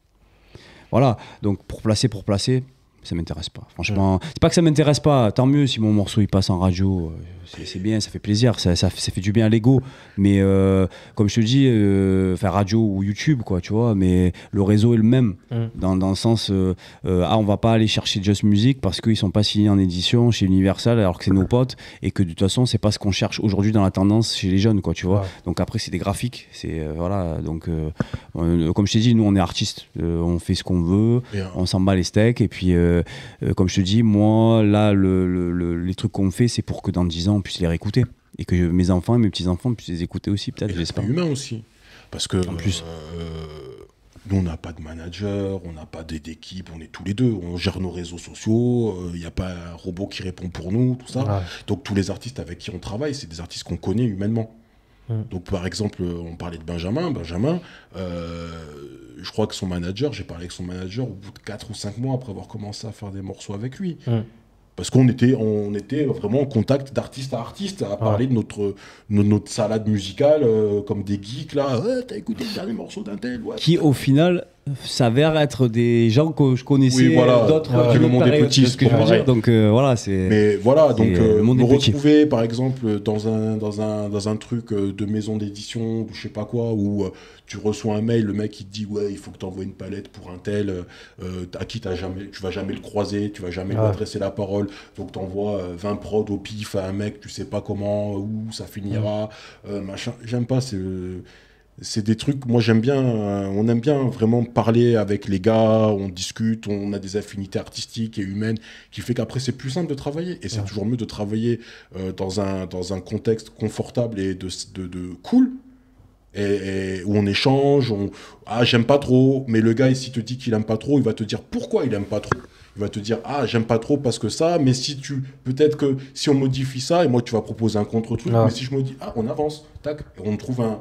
Voilà, donc pour placer, pour placer, ça m'intéresse pas. Franchement, c'est pas que ça m'intéresse pas, tant mieux si mon morceau il passe en radio. Euh, c'est bien, ça fait plaisir, ça, ça, fait du bien à l'ego. Mais euh, comme je te dis, euh, enfin radio ou YouTube, quoi, tu vois, mais le réseau est le même. Mm. Dans, dans, le sens, euh, euh, ah, on va pas aller chercher Just Music parce qu'ils sont pas signés en édition chez Universal alors que c'est nos potes et que de toute façon, c'est pas ce qu'on cherche aujourd'hui dans la tendance chez les jeunes, quoi, tu vois. Donc après, c'est des graphiques, c'est voilà. Donc, comme je te dit, nous, on est artistes, on fait ce qu'on veut, on s'en bat les steaks. Et puis, comme je te dis, moi, là, le, le, les trucs qu'on fait, c'est pour que dans 10 ans, puissent les réécouter. Et que mes enfants et mes petits-enfants puissent les écouter aussi, peut-être, j'espère. humain aussi. Parce que. plus. Euh, nous, on n'a pas de manager, on n'a pas d'équipe, on est tous les deux. On gère nos réseaux sociaux, il euh, n'y a pas un robot qui répond pour nous, tout ça. Donc, tous les artistes avec qui on travaille, c'est des artistes qu'on connaît humainement. Donc, par exemple, on parlait de Benjamin. Benjamin, euh, je crois que son manager, j'ai parlé avec son manager au bout de 4 ou 5 mois après avoir commencé à faire des morceaux avec lui. Parce qu'on était, on était vraiment en contact d'artiste à artiste, à parler de notre, notre salade musicale, euh, comme des geeks, là. t'as écouté le dernier morceau d'un Qui, au final, s'avère être des gens que je connaissais voilà, d'autres le monde des donc euh, voilà c'est mais voilà donc euh, euh, retrouver par exemple dans un dans un truc de maison d'édition ou je sais pas quoi où tu reçois un mail le mec il te dit ouais il faut que tu envoies une palette pour un tel à qui t'as jamais tu vas jamais le croiser tu vas jamais lui adresser la parole donc t'envoies 20 prods au pif à un mec tu sais pas comment où ça finira machin j'aime pas c'est c'est des trucs, moi j'aime bien, euh, on aime bien vraiment parler avec les gars, on discute, on a des affinités artistiques et humaines, qui fait qu'après c'est plus simple de travailler. Et c'est toujours mieux de travailler euh, dans, un, dans un contexte confortable et de, de, cool. Et, où on échange, on ah j'aime pas trop, mais le gars s'il te dit qu'il aime pas trop, il va te dire pourquoi il aime pas trop. Il va te dire ah j'aime pas trop parce que ça, mais si tu peut-être que si on modifie ça et moi tu vas proposer un contre truc, mais si je me dis ah on avance, tac, on trouve un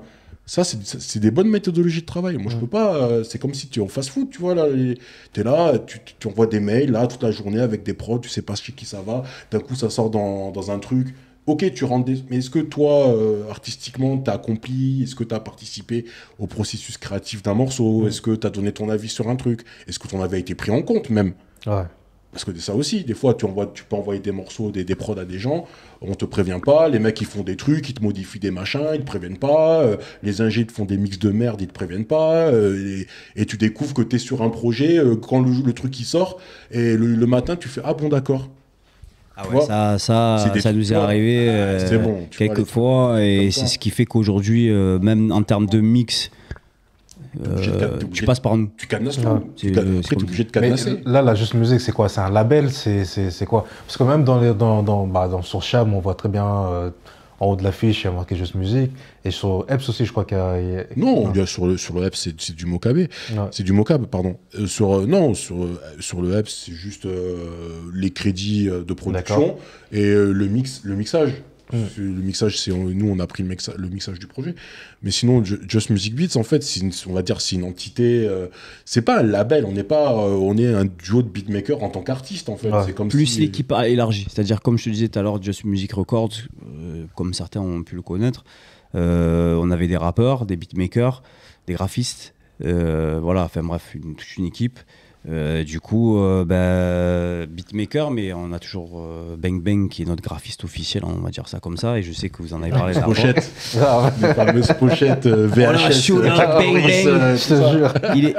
ça, c'est des bonnes méthodologies de travail. Moi, je je peux pas. Euh, c'est comme si tu es en fast-food, tu vois. Là, es là, tu, envoies des mails là toute la journée avec des pros. tu sais pas chez qui ça va. D'un coup, ça sort dans, un truc. Ok, tu rentres des... Mais est-ce que toi, euh, artistiquement, tu as accompli Est-ce que tu as participé au processus créatif d'un morceau Est-ce que tu as donné ton avis sur un truc Est-ce que ton avis a été pris en compte même ouais. Parce que ça aussi, des fois, tu, peux envoyer des morceaux, des, des prods à des gens, on te prévient pas, les mecs ils font des trucs, ils te modifient des machins, ils te préviennent pas, euh, les ingés te font des mix de merde, ils te préviennent pas, euh, et, tu découvres que tu es sur un projet euh, quand le, truc il sort, et le, matin tu fais Ah bon, d'accord. Ah ouais, ça, ça, nous est arrivé ah, quelques fois, et c'est ce qui fait qu'aujourd'hui, même en termes de mix, euh, tu passes par nous. Tu cadenasses tout. Tu euh, obligé de cadenasser. Là, la Juste Musique, c'est quoi C'est un label C'est quoi Parce que même dans, les, dans, dans, bah, sur Cham, on voit très bien euh, en haut de l'affiche, il y a marqué Juste Musique. Et sur EPS aussi, je crois qu'il y, a. Non, sur le, sur le EPS, c'est du mocab C'est du mocab, pardon. sur, non, sur, sur le web c'est juste les crédits de production et le, mix, le mixage. Le mixage, c'est nous, on a pris le, mixage du projet. Mais sinon, Just Music Beats, en fait, on va dire, c'est une entité. Euh, c'est pas un label. On n'est pas, euh, on est un duo de beatmakers en tant qu'artiste, en fait. C'est comme plus euh, l'équipe a élargi. C'est-à-dire, comme je te disais tout à l'heure, Just Music Records, comme certains ont pu le connaître, on avait des rappeurs, des beatmakers, des graphistes. voilà. Enfin bref, toute une équipe. Euh, du coup, euh, bah, beatmaker, mais on a toujours euh, Bang Bang qui est notre graphiste officiel, hein, on va dire ça comme ça, et je sais que vous en avez parlé. La pochette, la fameuse pochette oh VHS. Bang Bang, je te jure. Il est,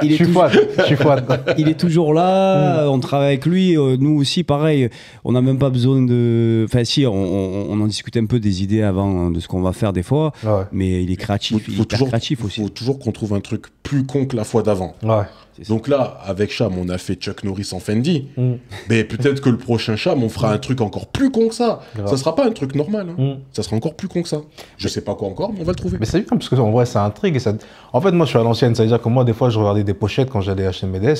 Il est toujours là, mm. on travaille avec lui, nous aussi, pareil. On n'a même pas besoin de. Enfin, si, on, en discute un peu des idées avant hein, de ce qu'on va faire des fois, mais il est créatif, il est créatif aussi. Il faut toujours qu'on trouve un truc plus con que la fois d'avant. Ouais. Donc là, avec Cham, on a fait Chuck Norris en Fendi. Mm. Mais peut-être que le prochain Cham, on fera mm. un truc encore plus con que ça. Ça Ça sera pas un truc normal. Hein. Mm. Ça sera encore plus con que ça. Je sais pas quoi encore, mais on va le trouver. Mais c'est bien, parce que en vrai, ça intrigue. Et ça... En fait, moi, je suis à l'ancienne. Ça veut dire que moi, des fois, je regardais des pochettes quand j'allais acheter Medes.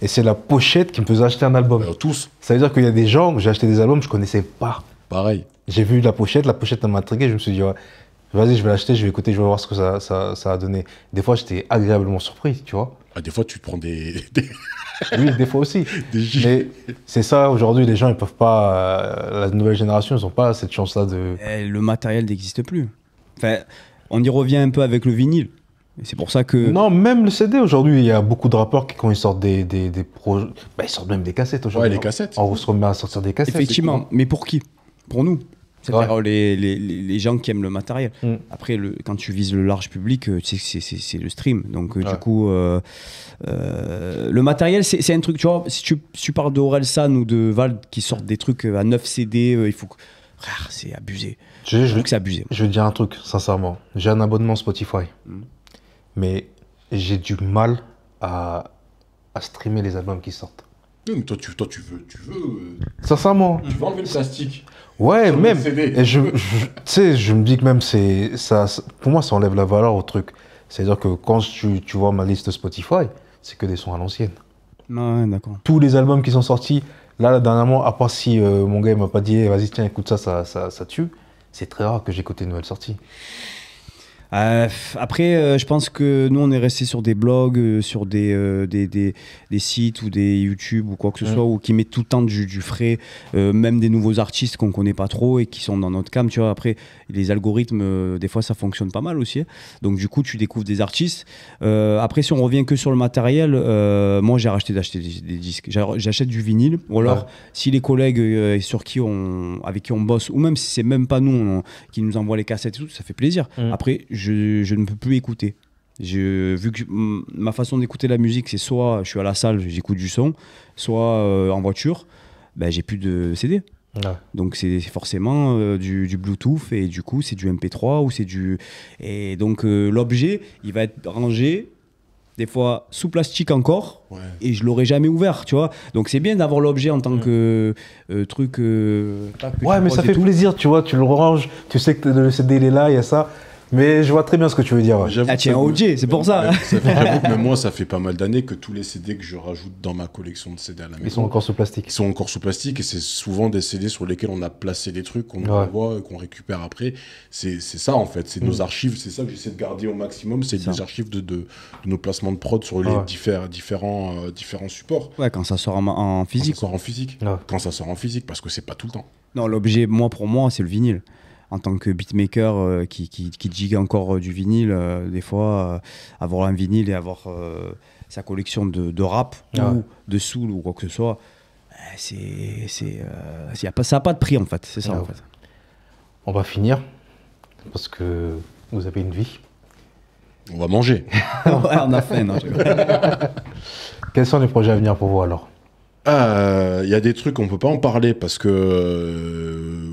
Et c'est la pochette qui me faisait acheter un album. Euh, tous. Ça veut dire qu'il y a des gens, j'ai acheté des albums, je connaissais pas. Pareil. J'ai vu la pochette, la pochette m'a intrigué. Je me suis dit, ouais, vas-y, je vais l'acheter, je vais écouter, je vais voir ce que ça, ça a donné. Des fois, j'étais agréablement surpris, tu vois. Ah, des fois, tu prends des. des... oui, des fois aussi. mais c'est ça, aujourd'hui, les gens, ils peuvent pas. Euh, la nouvelle génération, ils n'ont pas cette chance-là de. Eh, le matériel n'existe plus. Enfin, on y revient un peu avec le vinyle. C'est pour ça que. Non, même le CD aujourd'hui, il y a beaucoup de rappeurs qui, quand ils sortent des, des, des projets. Bah, ils sortent même des cassettes aujourd'hui. Ouais, les cassettes. on se remet à sortir des cassettes. Effectivement, hein. mais pour qui Pour nous. C'est-à-dire les, les, les, gens qui aiment le matériel. Mm. Après, le, quand tu vises le large public, euh, c'est le stream. Donc, euh, du coup, euh, le matériel, c'est un truc. Tu vois, si tu, si tu parles de ou de Vald qui sortent des trucs à 9 CD, il faut que. c'est abusé. Je, veux que Je dire un truc, sincèrement. J'ai un abonnement Spotify. Mm. Mais j'ai du mal à, à streamer les albums qui sortent. toi, tu, tu veux. Tu veux Sincèrement. Tu veux enlever le plastique. Ouais, même. Et je, tu sais, je me dis que même c'est ça, pour moi, ça enlève la valeur au truc. C'est-à-dire que quand tu, vois ma liste Spotify, c'est que des sons à l'ancienne. Ouais, d'accord. Tous les albums qui sont sortis, là, dernièrement, à part si euh, mon gars m'a pas dit, eh, vas-y, tiens, écoute ça, ça, ça, ça tue, c'est très rare que j'écoute une nouvelle sortie. Euh, après, euh, je pense que nous, on est resté sur des blogs, euh, sur des, des, des, sites ou des YouTube ou quoi que ce soit, ou qui mettent tout le temps du, frais, même des nouveaux artistes qu'on connaît pas trop et qui sont dans notre cam. Tu vois, après, les algorithmes, des fois, ça fonctionne pas mal aussi. Hein. Donc, du coup, tu découvres des artistes. après, si on revient que sur le matériel, moi, j'ai racheté d'acheter des, disques. J'achète du vinyle. Ou alors, si les collègues sur qui on, avec qui on bosse, ou même si c'est même pas nous qui nous envoient les cassettes et tout, ça fait plaisir. Mm. Après, je je, ne peux plus écouter. vu que ma façon d'écouter la musique, c'est soit je suis à la salle, j'écoute du son, soit euh, en voiture, ben, j'ai plus de CD. Donc c'est forcément euh, du, Bluetooth et du coup c'est du MP3 ou c'est du et donc euh, l'objet il va être rangé des fois sous plastique encore et je l'aurais jamais ouvert tu vois donc c'est bien d'avoir l'objet en tant que truc ouais mais ça fait plaisir tu vois tu le ranges tu sais que le CD il est là il y a ça mais je vois très bien ce que tu veux dire. Ah, tiens, OG, c'est pour ça. J'avoue que même moi, ça fait pas mal d'années que tous les CD que je rajoute dans ma collection de CD à la maison. Ils sont encore sous plastique. Ils sont encore sous plastique et c'est souvent des CD sur lesquels on a placé des trucs qu'on envoie voit qu'on récupère après. C'est ça, en fait. C'est nos mm. archives. C'est ça que j'essaie de garder au maximum. C'est les archives de, nos placements de prod sur les différents, euh, différents supports. Ouais, quand ça sort en, physique. Quand ça sort en physique. Quand ça sort en physique, parce que c'est pas tout le temps. Non, l'objet, moi, pour moi, c'est le vinyle en tant que beatmaker euh, qui, qui, gigue encore euh, du vinyle, euh, des fois, avoir un vinyle et avoir sa collection de, rap ah ou de soul ou quoi que ce soit, c'est, a pas, ça n'a pas de prix en fait. C'est ça On va finir parce que vous avez une vie. On va manger. on a faim. Quels sont les projets à venir pour vous alors ah, Il y a des trucs on peut pas en parler parce que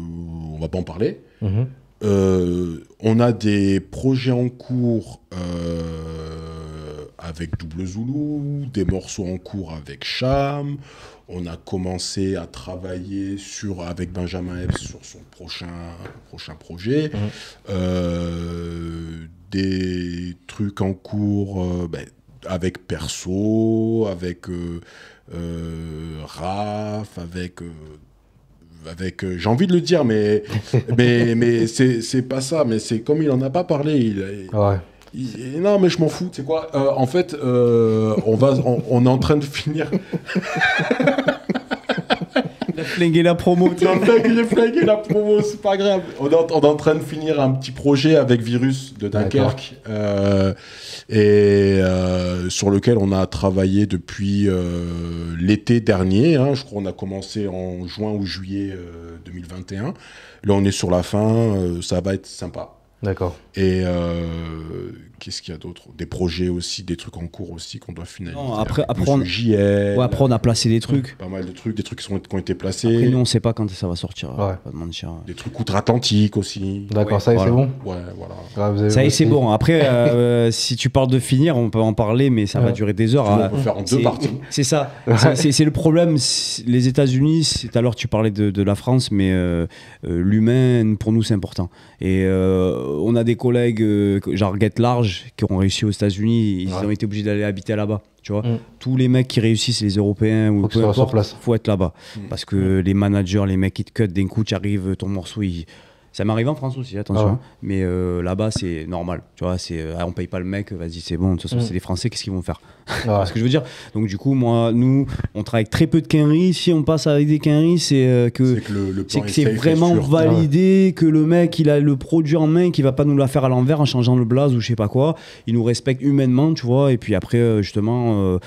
on va pas en parler. Mhm. Euh, on a des projets en cours euh, avec Double Zulu, des morceaux en cours avec Cham. On a commencé à travailler sur, avec Benjamin Epps sur son prochain, prochain projet. Mhm. Euh, des trucs en cours ben, avec Perso, avec Raph, avec avec, euh, j'ai envie de le dire, mais, mais, mais c'est pas ça. Mais c'est comme il en a pas parlé. Il, ouais. non, mais je m'en fous. C'est quoi euh, En fait, euh, on va, on est en train de finir. flingué la promo. la promo, c'est pas grave. On est, en, train de finir un petit projet avec Virus de Dunkerque, euh, et euh, sur lequel on a travaillé depuis euh, l'été dernier. Hein. Je crois qu'on a commencé en juin ou juillet 2021. Là, on est sur la fin, ça va être sympa. D'accord. Et Qu'est-ce qu'il y a d'autre Des projets aussi, des trucs en cours aussi qu'on doit finaliser. après, apprendre, après, on a placé des trucs. Pas mal de trucs, des trucs qui, sont, ont été placés. Après, nous, on ne sait pas quand ça va sortir. Des trucs outre-Atlantique aussi. D'accord, ça y est c'est bon Ouais, voilà. ça y c'est bon. Après, euh, euh, si tu parles de finir, on peut en parler, mais ça va durer des heures. Ah, on peut faire en deux parties. C'est ça. c'est le problème. Les États-Unis, alors tu parlais de, la France, mais euh, l'humain, pour nous, c'est important. Et on a des collègues, genre Get Large, qui ont réussi aux États-Unis, ils ont été obligés d'aller habiter là-bas. Tu vois, mm. tous les mecs qui réussissent, les Européens ou peu importe, faut être là-bas. Mm. Parce que les managers, les mecs qui te cut d'un coup, tu arrives, ton morceau, il, ça m'arrive en France aussi, attention. Ah Mais euh, là-bas, c'est normal. Tu vois, c'est euh, on paye pas le mec, vas-y, c'est bon. De toute façon, mm. c'est des Français, qu'est-ce qu'ils vont faire c'est ah ce que je veux dire. Donc, du coup, moi, nous, on travaille très peu de quinries. Si on passe avec des quinries, euh, c'est que c'est c'est vraiment ah validé, que le mec, il a le produit en main, qu'il va pas nous la faire à l'envers en changeant le blaze ou je sais pas quoi. Il nous respecte humainement, tu vois. Et puis après, justement,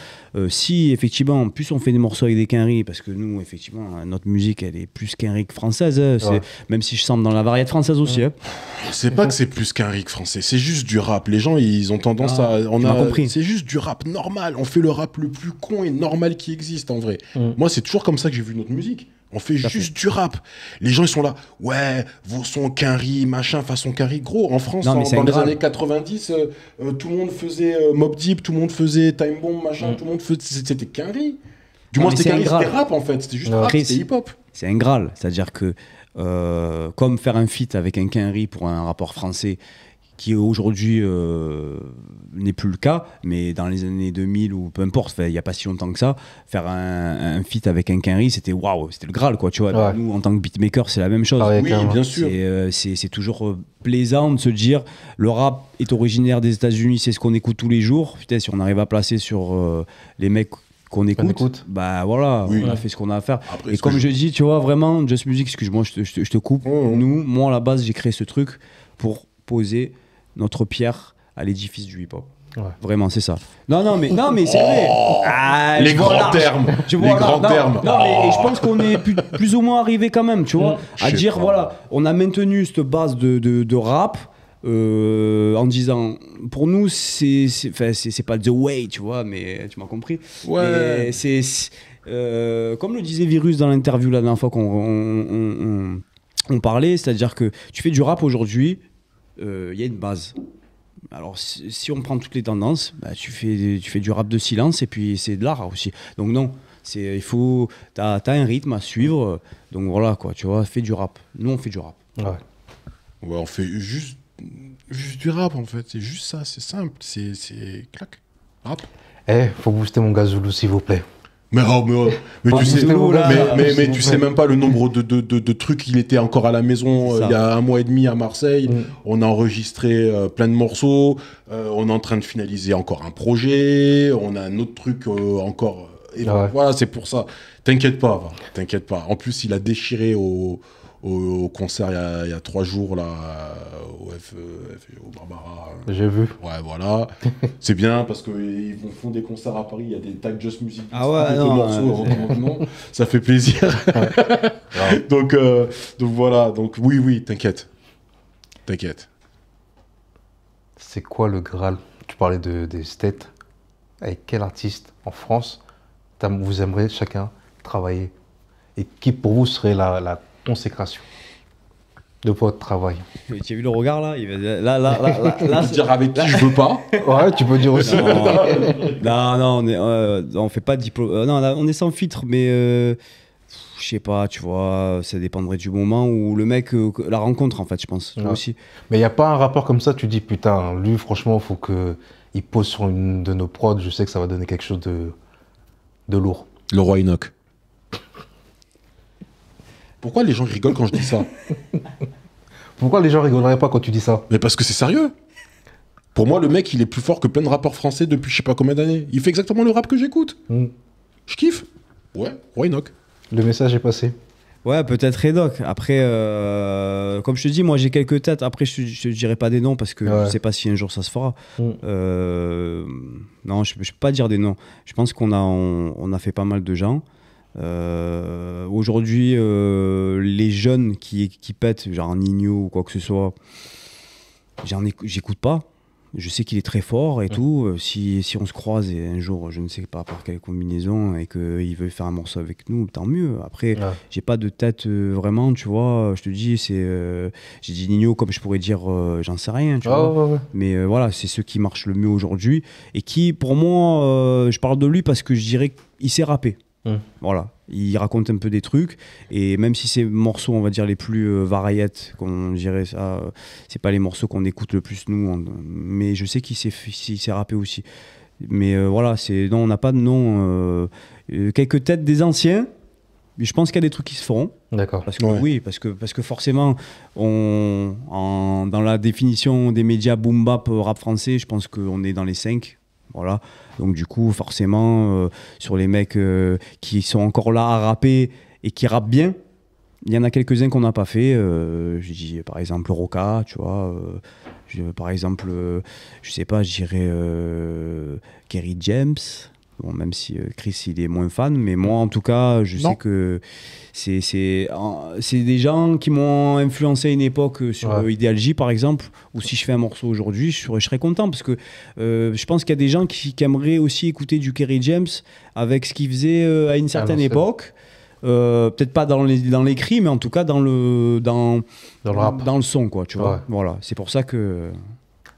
si effectivement, en plus, on fait des morceaux avec des quinries, parce que nous, effectivement, notre musique, elle est plus quinrie que française. Hein. c'est même si je semble dans la variété française aussi. Hein. C'est pas que c'est plus qu'un rig français, c'est juste du rap. Les gens, ils ont tendance ah, à. On a, compris. C'est juste du rap normal. On fait le rap le plus con et normal qui existe en vrai. Mm. Moi, c'est toujours comme ça que j'ai vu notre musique. On fait juste du rap. Les gens, ils sont là. Ouais, vos sons riz machin, façon riz Gros, en France, dans les années 90, euh, euh, tout le monde faisait euh, Mob Deep, tout le monde faisait Time Bomb, machin, mm. tout le monde faisait. C'était riz Du moins, c'était riz c'était rap en fait. C'était juste rap, c'était hip-hop. C'est un Graal. C'est-à-dire que euh, comme faire un fit avec un Kenry pour un rapport français qui aujourd'hui euh, n'est plus le cas, mais dans les années 2000 ou peu importe, il n'y a pas si longtemps que ça, faire un, un feat avec un Kenry, c'était waouh, c'était le Graal, quoi. Tu vois, nous en tant que beatmaker, c'est la même chose. oui, bien sûr. C'est euh, toujours plaisant de se dire le rap est originaire des États-Unis, c'est ce qu'on écoute tous les jours. Putain, si on arrive à placer sur les mecs qu'on écoute, bah voilà, on a fait ce qu'on a à faire. et comme je... dis, tu vois, vraiment, Just Music, excuse-moi, je, je te, coupe. Nous, moi, à la base, j'ai créé ce truc pour poser notre pierre à l'édifice du hip-hop. Vraiment, c'est ça. Non, non, mais, non, mais c'est vrai. Oh, ah, les grands termes. les grands termes. et je pense qu'on est plus, ou moins arrivé quand même, tu vois, mm. à dire, voilà, on a maintenu cette base de, de, de rap euh, en disant pour nous c'est c'est pas the way tu vois mais tu m'as compris ouais c'est euh, comme le disait Virus dans l'interview la dernière fois qu'on on, parlait c'est-à-dire que tu fais du rap aujourd'hui il euh, y a une base alors si, on prend toutes les tendances bah, tu fais tu fais du rap de silence et puis c'est de l'art aussi donc non c'est il faut t'as as un rythme à suivre donc voilà quoi tu vois fais du rap nous on fait du rap Ouais, on fait juste juste du rap en fait. C'est juste ça, c'est simple, c'est, c'est clac, rap. Eh, faut booster mon gazoulou s'il vous plaît. Mais, mais, tu sais, même pas le nombre de, de, de, trucs. Il était encore à la maison euh, il y a un mois et demi à Marseille. Mm. On a enregistré euh, plein de morceaux. Euh, on est en train de finaliser encore un projet. On a un autre truc encore. Et ah Voilà, c'est pour ça. T'inquiète pas, t'inquiète pas. En plus, il a déchiré au, au, concert il y, a trois jours là, au FE, euh, au Barbara. Euh. J'ai vu. Ouais, voilà. c'est bien parce qu'ils vont font des concerts à Paris, il y a des tag Just Music, ah ouais, non, morceaux, ça fait plaisir. donc, euh, donc voilà, donc oui, oui, t'inquiète. T'inquiète. C'est quoi le Graal Tu parlais de, des stats. Avec quel artiste en France vous aimeriez chacun travailler Et qui pour vous serait la consécration de votre travail. tu as vu le regard là il va... dire avec qui je veux pas. Ouais, tu peux dire aussi. Non, non, euh, on, fait pas de diplôme. Euh, non, on est sans filtre, mais euh, je sais pas, tu vois, ça dépendrait du moment où le mec la rencontre en fait, je pense. aussi. Mais il n'y a pas un rapport comme ça, tu dis putain, lui franchement, faut que il pose sur une de nos prods, je sais que ça va donner quelque chose de, de lourd. Le roi Enoch. Pourquoi les gens rigolent quand je dis ça Pourquoi les gens rigoleraient pas quand tu dis ça Mais parce que c'est sérieux. Pour moi, le mec, il est plus fort que plein de rappeurs français depuis je sais pas combien d'années. Il fait exactement le rap que j'écoute. Hmm. Je kiffe. Ouais, ouais, Le message est passé. Ouais, peut-être Enoch. Après, euh, comme je te dis, moi j'ai quelques têtes. Après, je ne dirai pas des noms parce que je sais pas si un jour ça se fera. Hmm. Euh, non, je ne peux pas dire des noms. Je pense qu'on a, on, a fait pas mal de gens. Euh, aujourd'hui, euh, les jeunes qui, qui pètent, genre Nino ou quoi que ce soit, j'écoute pas. Je sais qu'il est très fort et tout. Euh, si, si, on se croise et un jour, je ne sais pas par quelle combinaison, et qu'il veut faire un morceau avec nous, tant mieux. Après, j'ai pas de tête vraiment, tu vois. Je te dis, c'est. j'ai dit Nino comme je pourrais dire, j'en sais rien, tu vois. Mais voilà, c'est ceux qui marchent le mieux aujourd'hui et qui, pour moi, je parle de lui parce que je dirais qu'il s'est rappé. Mm. Voilà, il raconte un peu des trucs et même si ces morceaux, on va dire les plus euh, variettes, qu'on dirait ça, euh, c'est pas les morceaux qu'on écoute le plus nous. mais je sais qu'il s'est, rappé aussi. Mais euh, voilà, c'est non, on n'a pas de nom. quelques têtes des anciens. Je pense qu'il y a des trucs qui se feront. D'accord. Parce que oui, parce que parce que forcément, on dans la définition des médias boom bap rap français, je pense qu'on est dans les 5 voilà. Donc du coup, forcément, euh, sur les mecs euh, qui sont encore là à rapper et qui rappent bien, il y en a quelques-uns qu'on n'a pas fait. Euh, j'ai par exemple Roca, tu vois. Euh, par exemple, je sais pas, je dirais Kerry James même si euh, Chris il est moins fan, mais moi en tout cas, je sais que c'est des gens qui m'ont influencé à une époque euh, sur euh, Ideal Idéalgie par exemple, ou si je fais un morceau aujourd'hui, je, serais content parce que je pense qu'il y a des gens qui, aimeraient aussi écouter du Kerry James avec ce qu'il faisait à une certaine époque. peut-être pas dans dans l'écrit mais en tout cas dans le dans dans le, rap. Dans le son quoi tu vois voilà c'est pour ça que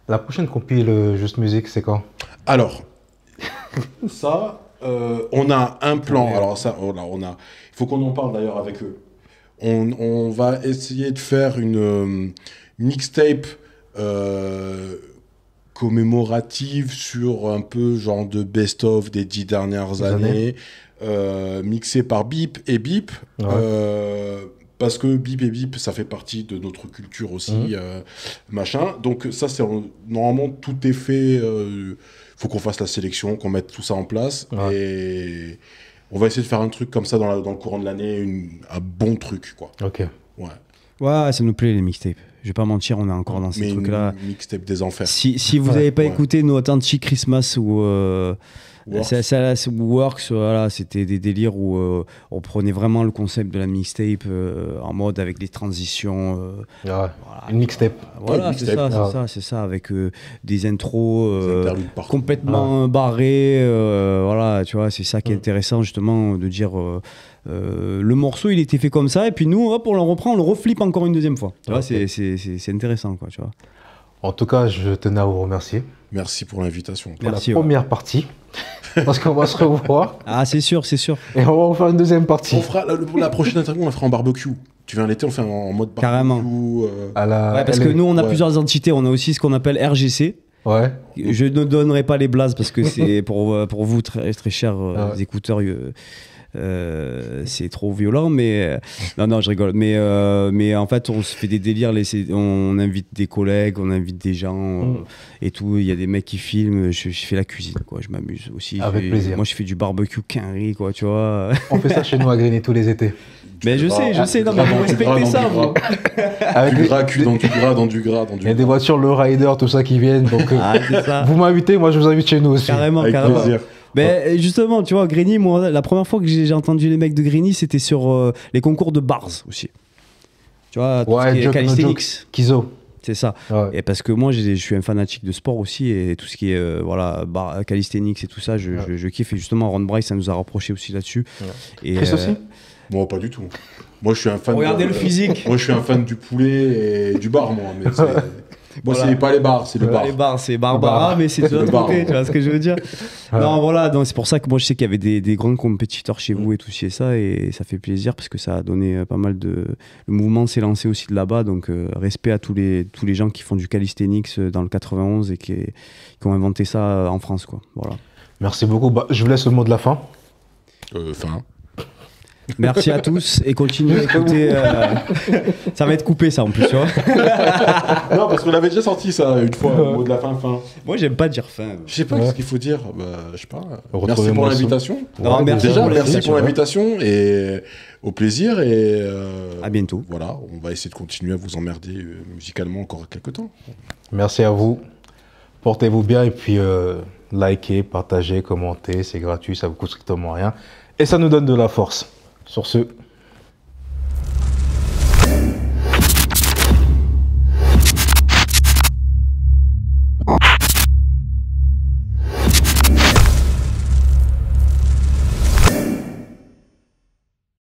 la prochaine compile juste musique c'est quand alors ça, euh, on a un plan. Alors ça, oh on a, Il faut qu'on en parle d'ailleurs avec eux. On, va essayer de faire une euh, mixtape euh, commémorative sur un peu genre de best-of des dix dernières années, Mixé par Bip et Bip. parce que bip et bip, ça fait partie de notre culture aussi, mmh. machin. Donc ça, c'est normalement tout est fait faut qu'on fasse la sélection, qu'on mette tout ça en place. Et on va essayer de faire un truc comme ça dans, dans le courant de l'année, un bon truc, quoi. Ok. Ouais. Ouais, ça nous plaît les mixtapes. Je vais pas mentir, on est encore dans ces trucs-là. Mixtape des enfers. Si, si vous n'avez pas écouté nos Authentic Christmas ou. Euh, Works. Works, voilà, c'était des délires où euh, on prenait vraiment le concept de la mixtape euh, en mode avec des transitions. Euh, ah une mixtape. Voilà, c'est ça, ah. ça, c'est ça, avec des intros complètement ah. barrées. voilà, tu vois, c'est ça qui est hum. intéressant justement de dire. le morceau il était fait comme ça et puis nous hop on le reprend on le reflippe encore une deuxième fois c'est intéressant quoi tu vois en tout cas, je tenais à vous remercier. Merci pour l'invitation. Pour la première partie. Parce qu'on va se revoir. Ah, c'est sûr, c'est sûr. Et on va en faire une deuxième partie. On la, prochaine interview, on la fera en barbecue. Tu viens l'été, on fait en mode barbecue. Carrément. Euh, parce que e. nous, on a plusieurs entités. On a aussi ce qu'on appelle RGC. Ouais. Je ne donnerai pas les blazes parce que c'est pour, euh, pour vous, très, très chers euh, ah écouteurs. Euh, c'est trop violent, mais euh, non, non, je rigole. Mais, euh, mais en fait, on se fait des délires. On invite des collègues, on invite des gens mm. et tout. Il y a des mecs qui filment. Je, fais la cuisine, quoi. Je m'amuse aussi. Avec plaisir. Moi, je fais du barbecue quinri, quoi, tu vois. On fait ça chez nous à Grigny tous les étés. Mais je sais, je sais, non, mais vous respectez ça, Avec du gras, dans du gras, dans du gras, Il y a des voitures, le rider, tout ça qui viennent. Donc, ah, Vous m'invitez, moi je vous invite chez nous aussi. Carrément, carrément. Mais bah, bah. justement, tu vois, Grigny, moi, la première fois que j'ai entendu les mecs de Grigny, c'était sur euh, les concours de bars aussi. Tu vois, tout Kizo. C'est ça. Et parce que moi, je suis un fanatique de sport aussi et tout ce qui est euh, voilà bar, calisthenics et tout ça, je, kiffe. Et justement, Ron Bryce, ça nous a rapprochés aussi là-dessus. Et Chris euh, aussi Moi, pas du tout. Moi, je suis un fan. physique. moi, je suis un fan du poulet et du bar, moi. Bon, c'est pas les bars, c'est le bar. Les bars, c'est Barbara, ah, mais c'est de l'autre côté, tu vois ce que je veux dire Non, voilà, c'est pour ça que moi je sais qu'il y avait des, grands compétiteurs chez vous et tout, ça, et ça fait plaisir parce que ça a donné euh, pas mal de. Le mouvement s'est lancé aussi de là-bas, donc euh, respect à tous les, tous les gens qui font du calisthenics euh, dans le 91 et qui, qui ont inventé ça en France, quoi. Voilà. Merci beaucoup. Bah, je vous laisse le mot de la fin. fin. Merci à tous et continuez à écouter. Euh, ça va être coupé, ça en plus, tu vois. Non, parce qu'on l'avait déjà sorti ça une fois au mot de la fin fin. Moi, j'aime pas dire fin. Je sais pas ce qu'il faut dire. Bah, je sais pas. Merci pour l'invitation. merci pour l'invitation, et au plaisir et euh, À bientôt. voilà, on va essayer de continuer à vous emmerder euh, musicalement encore quelques temps. Merci à vous. Portez-vous bien et puis likez, partagez, commentez. C'est gratuit, ça vous coûte strictement rien. Et ça nous donne de la force. Sur ce,